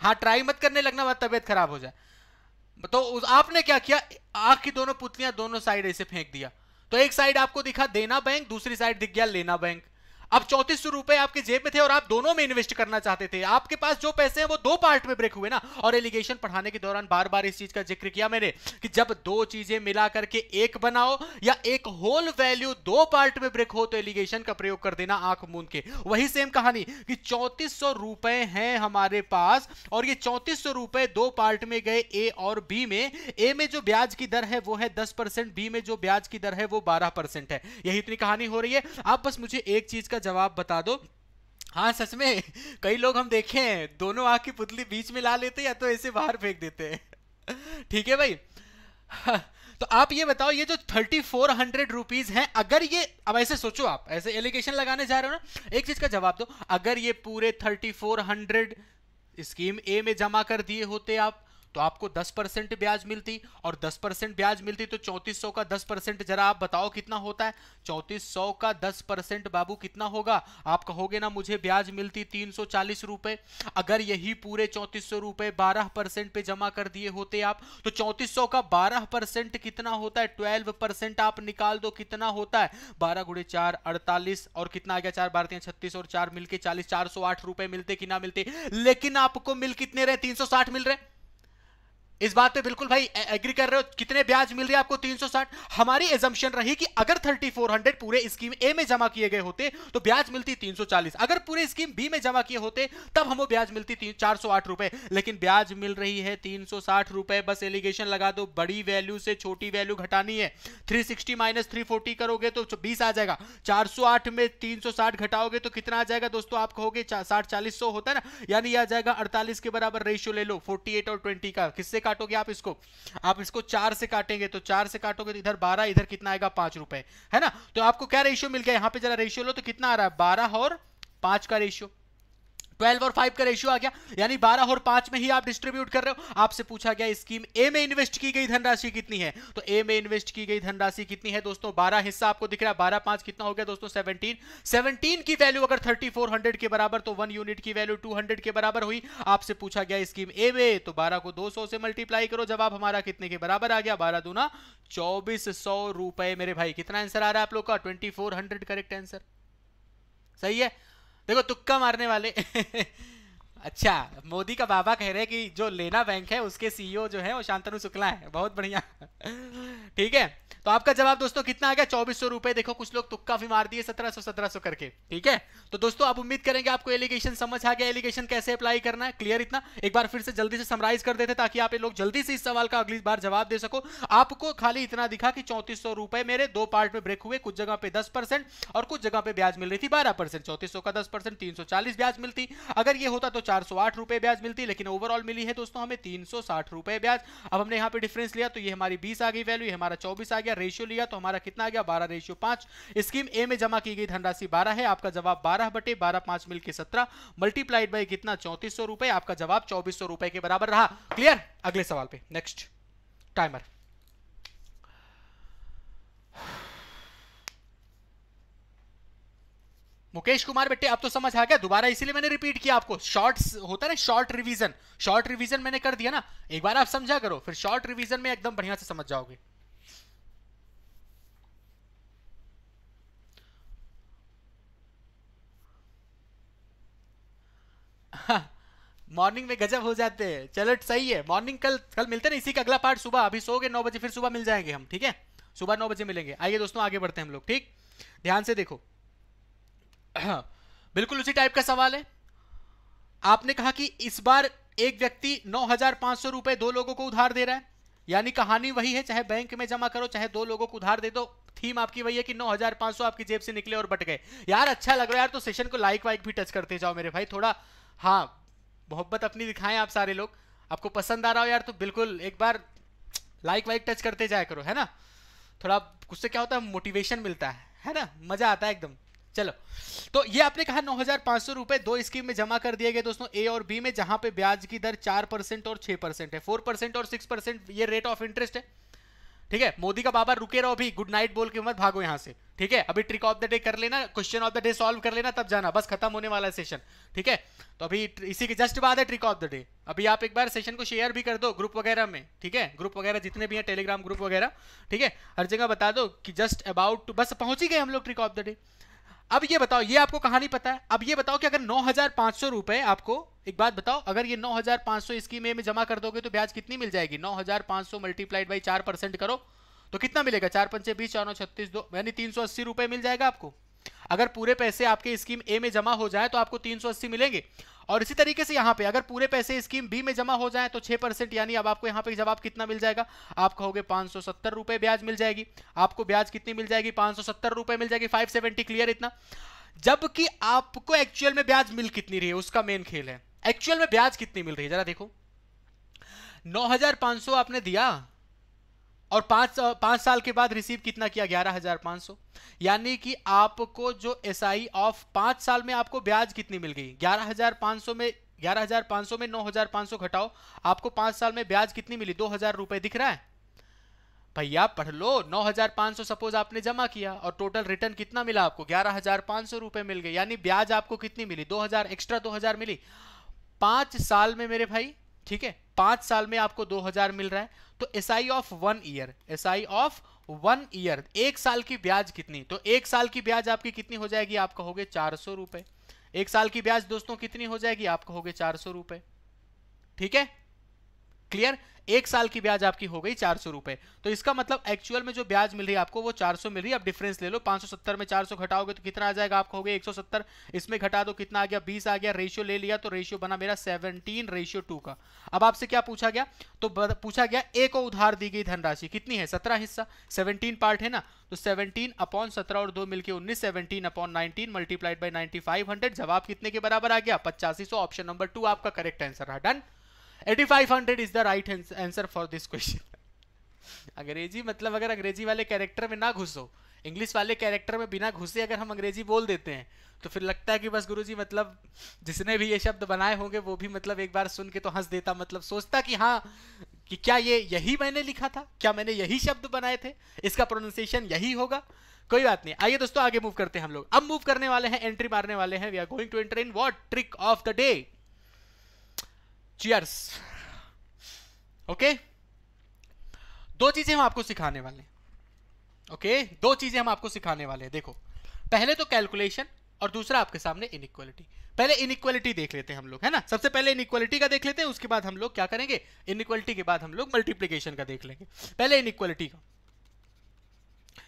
हाँ ट्राई मत करने लगना मत तबियत खराब हो जाए तो आपने क्या किया आग की दोनों पुतलियां दोनों साइड ऐसे फेंक दिया तो एक साइड आपको दिखा देना बैंक दूसरी साइड दिख गया लेना बैंक अब चौतीस सौ रुपए आपके जेब में थे और आप दोनों में इन्वेस्ट करना चाहते थे आपके पास जो पैसे हैं वो दो पार्ट में ब्रेक हुए ना और एलिगेशन पढ़ाने के दौरान बार बार इस चीज का जिक्र किया मैंने कि जब दो चीजें मिला करके एक बनाओ या एक होल वैल्यू दो पार्ट में ब्रेक हो तो एलिगेशन का प्रयोग कर देना आंख मूंद के वही सेम कहानी कि चौतीस सौ रुपए हैं हमारे पास और ये चौंतीस सौ रुपए दो पार्ट में गए ए और बी में ए में जो ब्याज की दर है वो है दस परसेंट बी में जो ब्याज की दर है वो बारह परसेंट है यही इतनी कहानी हो रही है आप बस मुझे एक चीज का इसका जवाब बता दो हाँ सच में कई लोग हम देखे हैं दोनों आँख की पुतली बीच में ला लेते या तो ऐसे बाहर फेंक देते हैं ठीक है भाई तो आप ये बताओ ये जो थर्टी फोर हंड्रेड रुपीज है अगर ये अब ऐसे सोचो आप ऐसे एलिगेशन लगाने जा रहे हो ना एक चीज का जवाब दो अगर ये पूरे thirty four hundred scheme A में जमा कर दिए होते आप तो आपको 10 परसेंट ब्याज मिलती और 10 परसेंट ब्याज मिलती तो 3400 का 10 परसेंट जरा आप बताओ कितना होता है 3400 का 10 परसेंट बाबू कितना होगा आप कहोगे ना मुझे ब्याज मिलती तीन सौ अगर यही पूरे चौंतीस सौ बारह परसेंट पे जमा कर दिए होते आप तो चौंतीस का बारह परसेंट कितना होता है ट्वेल्व आप निकाल दो कितना होता है बारह गुड़े चार अड़तालीस और कितना आ गया चार बारह छत्तीस और चार मिलके चालीस चार सौ आठ रुपए मिलते कि ना मिलते लेकिन आपको मिल कितने रहे तीन सौ साठ मिल रहे इस बात पे बिल्कुल भाई एग्री कर रहे हो कितने ब्याज मिल रही है आपको 360 हमारी एजम्पन रही कि अगर 3400 पूरे स्कीम ए में जमा किए गए होते तो ब्याज मिलती 340 अगर पूरे स्कीम बी में जमा किए होते तब हमें ब्याज मिलती चार सौ रुपए लेकिन ब्याज मिल रही है तीन रुपए बस एलिगेशन लगा दो बड़ी वैल्यू से छोटी वैल्यू घटानी है थ्री सिक्सटी माइनस करोगे तो बीस आ जाएगा चार में तीन घटाओगे तो कितना आ जाएगा दोस्तों आप कहोगे साठ चालीस होता है ना यानी आ जाएगा अड़तालीस के बराबर रेशियो ले लो फोर्टी और ट्वेंटी का किससे काटोगे आप इसको आप इसको चार से काटेंगे तो चार से काटोगे तो इधर बारह इधर कितना आएगा पांच रुपए है ना तो आपको क्या रेशियो मिल गया यहाँ पे जरा रेशियो लो तो कितना आ रहा है बारह और पांच का रेशियो 12 और फाइव का रेशियो आ गया यानी बारह और पांच में ही आप डिस्ट्रीब्यूट कर रहे हो आपसे पूछा गया स्कीम ए में इन्वेस्ट की गई धनराशि कितनी है तो ए में इन्वेस्ट की गई धनराशि कितनी है दोस्तों बारह हिस्सा आपको दिख रहा है बारह पांच कितना हो गया दोस्तों 17 17 की वैल्यू अगर थर्टी फोर हंड्रेड के बराबर तो वन यूनिट की वैल्यू टू हंड्रेड के बराबर हुई आपसे पूछा गया स्कीम ए में तो बारह को दो सौ से मल्टीप्लाई करो जवाब हमारा कितने के बराबर आ गया बारह दूना चौबीस सौ रुपए मेरे भाई कितना आंसर आ रहा है आप लोग का twenty four hundred correct answer सही है देखो तुक्का मारने वाले अच्छा मोदी का बाबा कह रहे हैं कि जो लेना बैंक है उसके सीईओ जो है वो शांतनु शुक्ला है बहुत बढ़िया ठीक है तो आपका जवाब दोस्तों कितना आ गया चौबीस सौ रुपए देखो कुछ लोग तुक्का भी मार दिए सत्रह सौ सत्रह सौ करके ठीक है तो दोस्तों आप उम्मीद करेंगे आपको एलिगेशन समझ आ गया एलिगेशन कैसे अप्लाई करना है क्लियर इतना एक बार फिर से जल्दी से समराइज कर देते ताकि आप लोग जल्दी से इस सवाल का अगली बार जवाब दे सको आपको खाली इतना दिखा कि चौंतीस रुपए मेरे दो पार्ट में ब्रेक हुए कुछ जगह पे दस और कुछ जगह पे ब्याज मिल रही थी बारह परसेंट का दस परसेंट ब्याज मिलती अगर ये होता तो चार सौ आठ रुपए ब्याज मिलती लेकिन ओवरऑल मिली है दोस्तों हमें तीन सौ साठ रुपए ब्याज अब हमने यहाँ पे डिफरेंस लिया तो ये हमारी बीस आ गई वैल्यू हमारा चौबीस आ गया रेशियो लिया तो हमारा कितना आ गया बारह रेशियो पांच स्कीम ए में जमा की गई धनराशि बारह है आपका जवाब बारह बटे बारह पांच मिलकर सत्रह मल्टीप्लाइड बाई कितना चौतीस सौ रुपए आपका जवाब चौबीस सौ रुपए के बराबर रहा क्लियर अगले सवाल पे नेक्स्ट टाइमर मुकेश कुमार बेटे आप तो समझ आ गया दोबारा इसीलिए मैंने रिपीट किया आपको शॉर्ट होता है ना शॉर्ट रिवीजन शॉर्ट रिवीजन मैंने कर दिया ना एक बार आप समझा करो फिर शॉर्ट रिवीजन में एकदम बढ़िया से समझ जाओगे मॉर्निंग हाँ, में गजब हो जाते हैं चलो सही है मॉर्निंग कल कल मिलते ना इसी का अगला पार्ट सुबह अभी सो गए नौ बजे फिर सुबह मिल जाएंगे हम ठीक है सुबह नौ बजे मिलेंगे आइए दोस्तों आगे बढ़ते हैं हम लोग ठीक ध्यान से देखो बिल्कुल उसी टाइप का सवाल है आपने कहा कि इस बार एक व्यक्ति नौ हजार पांच सौ रुपए दो लोगों को उधार दे रहा है यानी कहानी वही है चाहे बैंक में जमा करो चाहे दो लोगों को उधार दे दो थीम आपकी वही है कि सौ आपकी जेब से निकले और बट गए यार अच्छा लग रहा है यार तो सेशन को लाइक वाइक भी टच करते जाओ मेरे भाई थोड़ा हाँ मोहब्बत अपनी दिखाएं आप सारे लोग आपको पसंद आ रहा हो यार तो बिल्कुल एक बार लाइक वाइक टच करते जाया करो है ना थोड़ा उससे क्या होता है मोटिवेशन मिलता है है ना मज़ा आता है एकदम चलो तो ये आपने कहा नौ हजार पांच सौ रुपए दो स्कीम में जमा कर दिए गए दोस्तों ए और बी में जहां पे ब्याज की दर चार परसेंट और छह परसेंट है फोर परसेंट और सिक्स परसेंट ये रेट ऑफ इंटरेस्ट है ठीक है मोदी का बाबा रुके रहो भी गुड नाइट बोल के मत भागो यहां से ठीक है अभी ट्रिक ऑफ द डे कर लेना question of the day solve कर लेना तब जाना बस खत्म होने वाला है सेशन ठीक है तो अभी इसी के जस्ट बाद है ट्रिक ऑफ द डे अभी आप एक बार सेशन को शेयर भी कर दो ग्रुप वगैरह में ठीक है ग्रुप वगैरह जितने भी हैं टेलीग्राम ग्रुप वगैरह ठीक है हर जगह बता दो कि जस्ट अबाउट बस पहुंच ही गए हम लोग ट्रिक ऑफ द डे अब ये बताओ ये आपको कहानी पता है अब ये बताओ कि अगर नौ हजार पांच सौ रुपए आपको एक बात बताओ अगर ये नौ हजार पांच सौ स्कीम में जमा कर दोगे तो ब्याज कितनी मिल जाएगी नौ हजार पांच सौ मल्टीप्लाइड बाई चार परसेंट करो तो कितना मिलेगा चार पंचे बीस चार नौ छत्तीस दो यानी तीन सौ अस्सी रुपए मिल जाएगा आपको अगर पूरे पैसे आपके स्कीम ए में जमा हो जाए तो आपको तीन सौ अस्सी मिलेंगे और इसी तरीके से यहाँ पे अगर पूरे पैसे स्कीम बी में जमा हो जाए तो छह परसेंट यानी अब आपको यहाँ पे जवाब कितना मिल जाएगा आप कहोगे पांच सौ सत्तर रुपए ब्याज मिल जाएगी आपको ब्याज कितनी मिल जाएगी पांच सौ सत्तर रुपए मिल जाएगी फाइव सेवेंटी क्लियर इतना जबकि आपको एक्चुअल में ब्याज मिल कितनी रही है उसका मेन खेल है एक्चुअल में ब्याज कितनी मिल रही है जरा देखो नौ आपने दिया और पाँच पाँच साल के बाद रिसीव कितना किया ग्यारह हजार पाँच सौ यानी कि आपको जो एस आई ऑफ पाँच साल में आपको ब्याज कितनी मिल गई ग्यारह हजार पाँच सौ में ग्यारह हजार पाँच सौ में नौ हजार पाँच सौ घटाओ आपको पाँच साल में ब्याज कितनी मिली दो हजार रुपये दिख रहा है भैया पढ़ लो नौ हजार पाँच सौ सपोज आपने जमा किया और टोटल रिटर्न कितना मिला आपको ग्यारह हजार पाँच सौ रुपये मिल गए यानी ब्याज आपको कितनी मिली दो हजार एक्स्ट्रा दो हजार मिली पाँच साल में मेरे भाई ठीक है पांच साल में आपको दो हजार मिल रहा है तो S I of one year S I of one year एक साल की ब्याज कितनी तो एक साल की ब्याज आपकी कितनी हो जाएगी आप कहोगे चार सौ रुपए एक साल की ब्याज दोस्तों कितनी हो जाएगी आप कहोगे चार सौ रुपए ठीक है क्लियर एक साल की ब्याज आपकी हो गई चार सौ रुपए तो इसका मतलब एक्चुअल में जो ब्याज मिल रही है आपको वो चार सौ मिल रही है अब डिफरेंस ले लो पांच सौ सत्तर में चार सौ घटाओगे तो कितना आ जाएगा आपको हो गया एक सौ सत्तर इसमें घटा दो कितना आ गया बीस आ गया रेशियो ले लिया तो रेशियो बना मेरा सेवनटीन रेशियो टू का अब आपसे क्या पूछा गया तो पूछा गया ए को उधार दी गई धनराशि कितनी है सत्रह हिस्सा सेवनटीन पार्ट है ना तो सेवनटीन अपॉन सत्रह और दो मिलकर उन्नीस seventeen upon nineteen multiplied by ninety five hundred जवाब कितने के बराबर आ गया पचासी सौ ऑप्शन नंबर टू आपका करेक्ट आंसर रहा done 8500 is the right answer for this question अंग्रेजी मतलब अगर अंग्रेजी वाले कैरेक्टर में ना घुसो इंग्लिश वाले कैरेक्टर में बिना घुसे अगर हम अंग्रेजी बोल देते हैं तो फिर लगता है कि बस गुरुजी मतलब जिसने भी ये शब्द बनाए होंगे वो भी मतलब एक बार सुन के तो हंस देता मतलब सोचता कि हाँ कि क्या ये यही मैंने लिखा था क्या मैंने यही शब्द बनाए थे इसका प्रोनाउंसिएशन यही होगा कोई बात नहीं आइए दोस्तों आगे मूव करते हैं हम लोग अब मूव करने वाले हैं एंट्री मारने वाले हैं we are going to enter in what trick of the day chairs okay दो चीजें हम आपको सिखाने वाले हैं ओके okay? दो चीजें हम आपको सिखाने वाले हैं देखो पहले तो कैलकुलेशन और दूसरा आपके सामने इनइक्वालिटी पहले इनइक्वालिटी देख लेते हैं हम लोग है ना सबसे पहले इनइक्वालिटी का देख लेते हैं उसके बाद हम लोग क्या करेंगे इनइक्वालिटी के बाद हम लोग मल्टीप्लीकेशन का देख लेंगे पहले इनइक्वालिटी का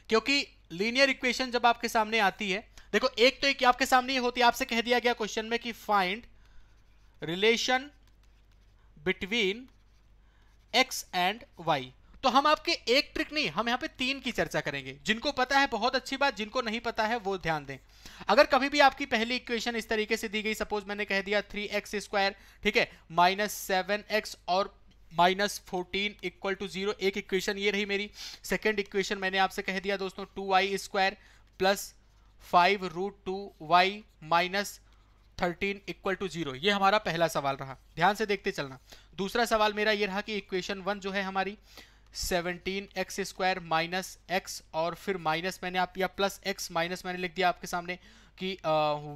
क्योंकि लीनियर इक्वेशन जब आपके सामने आती है देखो एक तो एक आपके सामने होती है आपसे कह दिया गया क्वेश्चन में कि find relation between X and Y तो हम आपके एक ट्रिक नहीं हम यहाँ पे तीन की चर्चा करेंगे जिनको पता है बहुत अच्छी बात जिनको नहीं पता है वो ध्यान दें अगर कभी भी आपकी पहली इक्वेशन इस तरीके से दी गई सपोज मैंने कह दिया थ्री एक्स स्क्वायर ठीक है माइनस सेवन एक्स और minus fourteen equal to zero एक इक्वेशन ये रही मेरी सेकेंड इक्वेशन मैंने आपसे कह दिया दोस्तों two Y square plus five root two Y minus thirteen equal to zero ये हमारा पहला सवाल रहा ध्यान से देखते चलना दूसरा सवाल मेरा ये रहा कि इक्वेशन वन जो है हमारी seventeen X square minus X और फिर माइनस मैंने आप या प्लस एक्स माइनस मैंने लिख दिया आपके सामने कि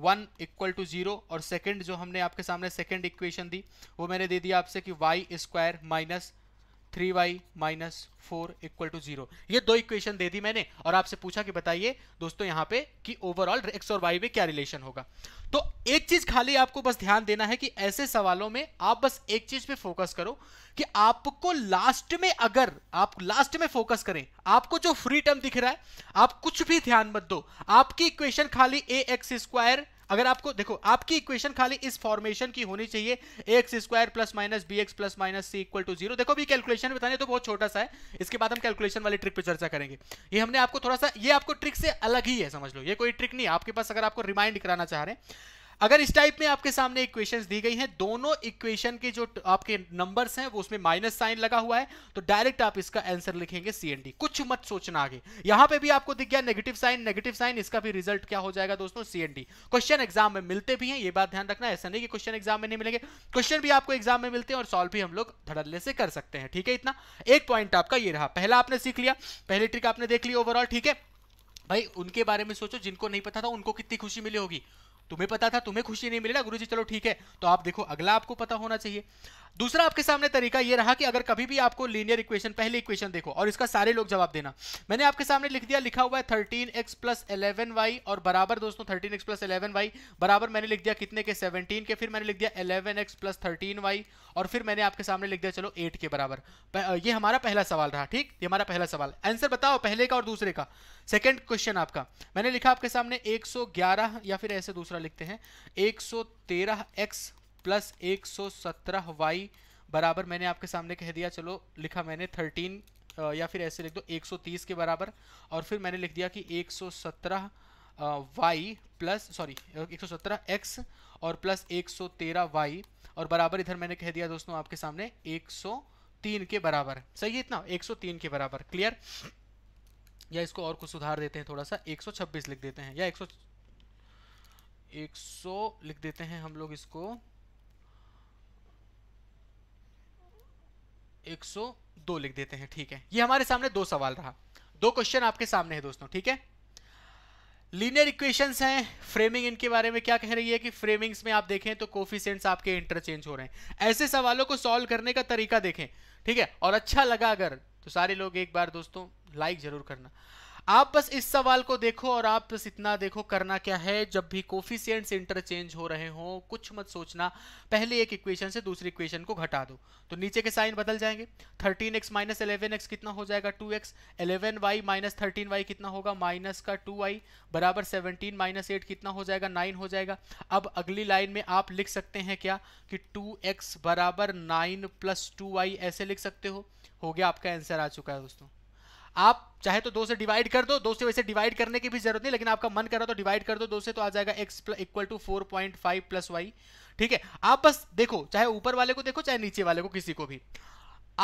वन इक्वल टू जीरो और सेकंड जो हमने आपके सामने सेकंड इक्वेशन दी वो मैंने दे दिया आपसे कि Y square minus three Y minus four equal to zero ये दो इक्वेशन दे दी मैंने और आपसे पूछा कि बताइए दोस्तों यहाँ पे कि ओवरऑल एक्स और वाई में क्या रिलेशन होगा तो एक चीज खाली आपको बस ध्यान देना है कि ऐसे सवालों में आप बस एक चीज पे फोकस करो कि आपको लास्ट में अगर आप लास्ट में फोकस करें आपको जो फ्री टर्म दिख रहा है आप कुछ भी ध्यान मत दो आपकी इक्वेशन खाली ए एक्स स्क्वायर अगर आपको देखो आपकी इक्वेशन खाली इस फॉर्मेशन की होनी चाहिए X square plus minus B X plus minus C equal to zero देखो भी कैलकुलेशन बताने तो बहुत छोटा सा है इसके बाद हम कैलकुलेशन वाली ट्रिक पे चर्चा करेंगे ये हमने आपको थोड़ा सा ये आपको ट्रिक से अलग ही है समझ लो ये कोई ट्रिक नहीं आपके पास अगर आपको रिमाइंड कराना चाह रहे हैं अगर इस टाइप में आपके सामने इक्वेशंस दी गई हैं दोनों इक्वेशन के जो आपके नंबर्स हैं वो उसमें माइनस साइन लगा हुआ है तो डायरेक्ट आप इसका आंसर लिखेंगे सीएनडी कुछ मत सोचना आगे यहां पे भी आपको दिख गया नेगेटिव साइन नेगेटिव साइन इसका भी रिजल्ट क्या हो जाएगा दोस्तों सीएनडी क्वेश्चन एग्जाम में मिलते भी हैं ये बात ध्यान रखना ऐसा नहीं कि क्वेश्चन एग्जाम में नहीं मिलेंगे क्वेश्चन भी आपको एग्जाम में मिलते हैं और सॉल्व भी हम लोग धड़ल्ले से कर सकते हैं ठीक है इतना एक पॉइंट आपका ये रहा पहला आपने सीख लिया पहली ट्रिक आपने देख ली ओवरऑल ठीक है भाई उनके बारे में सोचो जिनको नहीं पता था उनको कितनी खुशी मिली होगी तुम्हें पता था तुम्हें खुशी नहीं मिली ना गुरुजी चलो ठीक है तो आप देखो अगला आपको पता होना चाहिए दूसरा आपके सामने तरीका यह रहा कि अगर कभी भी आपको लीनियर इक्वेशन पहले इक्वेशन देखो और इसका सारे लोग जवाब देना मैंने आपके सामने लिख दिया लिखा हुआ है thirteen X plus eleven Y और बराबर दोस्तों thirteen X plus eleven Y बराबर मैंने लिख दिया कितने के सेवनटीन के फिर मैंने लिख दिया eleven X plus thirteen Y और फिर मैंने आपके सामने लिख दिया चलो एट के बराबर ये हमारा पहला सवाल रहा ठीक ये हमारा पहला सवाल आंसर बताओ पहले का और दूसरे का सेकेंड क्वेश्चन आपका मैंने लिखा आपके सामने 111 या फिर ऐसे दूसरा लिखते हैं 113 एक्स प्लस एक सौ सत्रह वाई बराबर मैंने आपके सामने कह दिया चलो लिखा मैंने थर्टीन या फिर ऐसे लिख दो एक सौ तीस के बराबर और फिर मैंने लिख दिया कि एक सौ सत्रह वाई प्लस सॉरी एक सौ सत्रह एक्स और प्लस एक सौ तेरह वाई और बराबर इधर मैंने कह दिया दोस्तों आपके सामने एक सौ तीन के बराबर सही है इतना एक सौ तीन के बराबर क्लियर या इसको और कुछ सुधार देते हैं थोड़ा सा 126 लिख देते हैं या 100 100 लिख देते हैं हम लोग इसको 102 लिख देते हैं ठीक है ये हमारे सामने दो सवाल रहा दो क्वेश्चन आपके सामने है दोस्तों ठीक है लीनियर इक्वेशंस हैं फ्रेमिंग इनके बारे में क्या कह रही है कि फ्रेमिंग्स में आप देखें तो कोफिशेंट्स आपके इंटरचेंज हो रहे हैं ऐसे सवालों को सॉल्व करने का तरीका देखें ठीक है और अच्छा लगा अगर तो सारे लोग एक बार दोस्तों लाइक जरूर करना आप बस इस सवाल को देखो और आप बस इतना देखो करना क्या है जब भी कोफिशियंट इंटरचेंज हो रहे हो कुछ मत सोचना पहले एक इक्वेशन से दूसरी इक्वेशन को घटा दो तो नीचे के साइन बदल जाएंगे 13x एक्स माइनस कितना हो जाएगा 2x, X eleven Y minus thirteen Y कितना होगा माइनस का 2y बराबर सेवनटीन माइनस एट कितना हो जाएगा नाइन हो जाएगा अब अगली लाइन में आप लिख सकते हैं क्या कि टू एक्स बराबर नाइन प्लस ऐसे लिख सकते हो हो गया आपका आंसर आ चुका है दोस्तों आप चाहे तो दो से डिवाइड कर दो दो से वैसे डिवाइड करने की भी जरूरत नहीं लेकिन आपका मन कर रहा तो डिवाइड कर दो दो से तो आ जाएगा X equal to four point five plus Y ठीक है आप बस देखो चाहे ऊपर वाले को देखो चाहे नीचे वाले को किसी को भी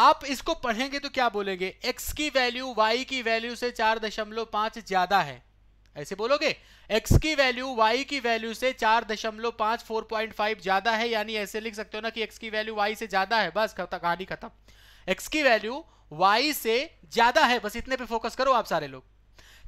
आप इसको पढ़ेंगे तो क्या बोलेंगे x की वैल्यू y की वैल्यू से चार दशमलव पांच ज्यादा है ऐसे बोलोगे x की वैल्यू y की वैल्यू से चार दशमलव पांच फोर पॉइंट फाइव ज्यादा है यानी ऐसे लिख सकते हो ना कि x की वैल्यू y से ज्यादा है बस कहानी खत्म x की वैल्यू वाई से ज्यादा है बस इतने पे फोकस करो आप सारे लोग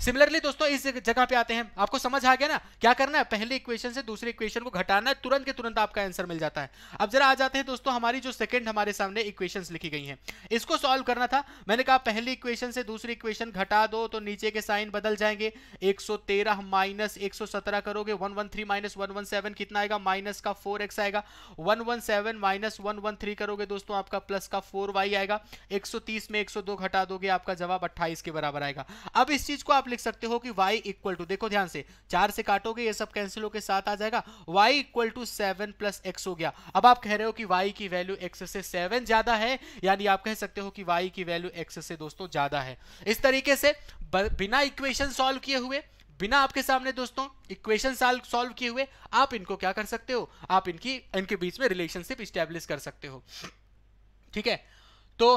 सिमिलरली दोस्तों इस जगह पे आते हैं आपको समझ आ गया ना क्या करना है पहले इक्वेशन से दूसरे इक्वेशन को घटाना है तुरंत के तुरंत आपका आंसर मिल जाता है अब जरा आ जाते हैं दोस्तों हमारी जो सेकंड हमारे सामने इक्वेशंस लिखी गई हैं इसको सॉल्व करना था मैंने कहा पहले इक्वेशन से दूसरी इक्वेशन घटा दो तो नीचे के साइन बदल जाएंगे 113 माइनस 117 करोगे 113 माइनस 117 कितना आएगा माइनस का 4x आएगा 117 माइनस 113 करोगे दोस्तों आपका प्लस का 4y आएगा 130 में 102 घटा दोगे आपका जवाब अट्ठाईस के बराबर आएगा अब इस चीज को आप लिख सकते हो कि y इक्वल टू देखो ध्यान से चार से काटोगे ये सब कैंसिल होकर साथ आ जाएगा y equal to seven plus X हो गया अब आप कह रहे हो कि y की वैल्यू x से सेवन ज्यादा है यानी आप कह सकते हो कि y की वैल्यू x से दोस्तों ज्यादा है इस तरीके से बिना इक्वेशन सॉल्व किए हुए बिना आपके सामने दोस्तों इक्वेशन सॉल्व किए हुए आप इनको क्या कर सकते हो आप इनकी इनके बीच में रिलेशनशिप स्टेब्लिश कर सकते हो ठीक है तो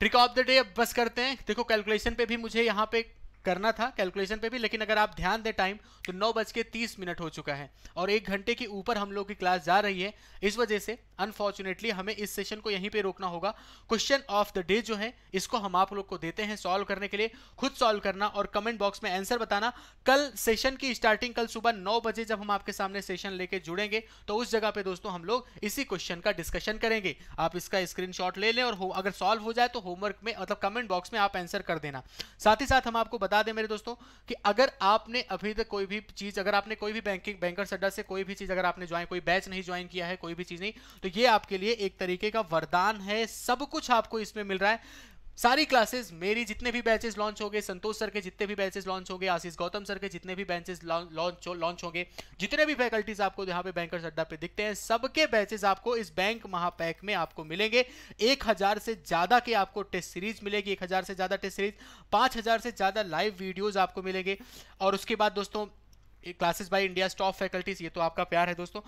ट्रिक ऑफ द डे अब बस करते हैं देखो कैलकुलेशन पे भी मुझे यहाँ पे करना था कैलकुलेशन पे भी लेकिन अगर आप ध्यान दें टाइम तो नौ बज के तीस मिनट हो चुका है और एक घंटे के ऊपर हम लोग की क्लास जा रही है इस वजह से अनफॉर्चुनेटली हमें इस सेशन को यहीं पे रोकना होगा क्वेश्चन ऑफ द डे जो है इसको हम आप लोग को देते हैं सॉल्व करने के लिए खुद सॉल्व करना और कमेंट बॉक्स में आंसर बताना कल सेशन की स्टार्टिंग कल सुबह नौ बजे जब हम आपके सामने सेशन लेके जुड़ेंगे तो उस जगह पे दोस्तों हम लोग इसी क्वेश्चन का डिस्कशन करेंगे आप इसका स्क्रीन ले लें और अगर सॉल्व हो जाए तो होमवर्क में मतलब कमेंट बॉक्स में आप आंसर कर देना साथ ही साथ हम आपको बता दें मेरे दोस्तों कि अगर आपने अभी तक कोई भी चीज अगर आपने कोई भी बैंकिंग बैंकर सड्डा से कोई भी चीज अगर आपने ज्वाइन कोई बैच नहीं ज्वाइन किया है कोई भी चीज नहीं तो ये आपके लिए एक तरीके का वरदान है सब कुछ आपको इसमें मिल रहा है सारी क्लासेस मेरी जितने भी बैचेस लॉन्च हो गए संतोष सर के जितने भी बैचेस लॉन्च हो गए आशीष गौतम सर के जितने भी बैचेस लॉन्च लॉन्च होंगे जितने भी फैकल्टीज आपको यहाँ पे बैंकर्स अड्डा पे दिखते हैं सबके बैचेस आपको इस बैंक महापैक में आपको मिलेंगे एक हजार से ज्यादा के आपको टेस्ट सीरीज मिलेगी एक हजार से ज्यादा टेस्ट सीरीज पांच हजार से ज्यादा लाइव वीडियोज आपको मिलेंगे और उसके बाद दोस्तों classes by India stop faculties ये तो आपका प्यार है दोस्तों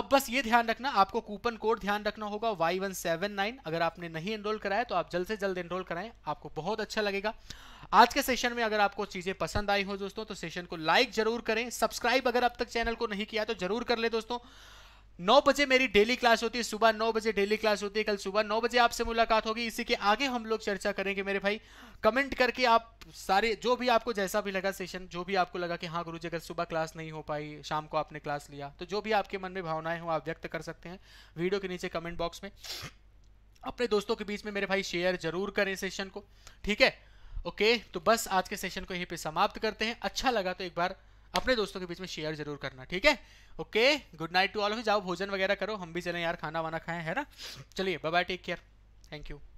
अब बस ये ध्यान रखना आपको कूपन कोड ध्यान रखना होगा वाई वन सेवन नाइन अगर आपने नहीं एनरोल कराया तो आप जल्द से जल्द एनरोल कराएं आपको बहुत अच्छा लगेगा आज के सेशन में अगर आपको चीज़ें पसंद आई हो दोस्तों तो सेशन को लाइक जरूर करें सब्सक्राइब अगर अब तक चैनल को नहीं किया तो जरूर कर ले दोस्तों नौ बजे मेरी डेली क्लास होती है सुबह नौ बजे डेली क्लास होती है कल सुबह नौ बजे आपसे मुलाकात होगी इसी के आगे हम लोग चर्चा करेंगे मेरे भाई कमेंट करके आप सारे जो भी आपको जैसा भी लगा सेशन जो भी आपको लगा कि हाँ गुरु जी अगर सुबह क्लास नहीं हो पाई शाम को आपने क्लास लिया तो जो भी आपके मन में भावनाएं हो आप व्यक्त कर सकते हैं वीडियो के नीचे कमेंट बॉक्स में अपने दोस्तों के बीच में मेरे भाई शेयर जरूर करें सेशन को ठीक है ओके तो बस आज के सेशन को यहीं पर समाप्त करते हैं अच्छा लगा तो एक बार अपने दोस्तों के बीच में शेयर जरूर करना ठीक है okay good night to all of जाओ भोजन वगैरह करो हम भी चलें यार खाना वाना खाएं है ना चलिए bye bye take care thank you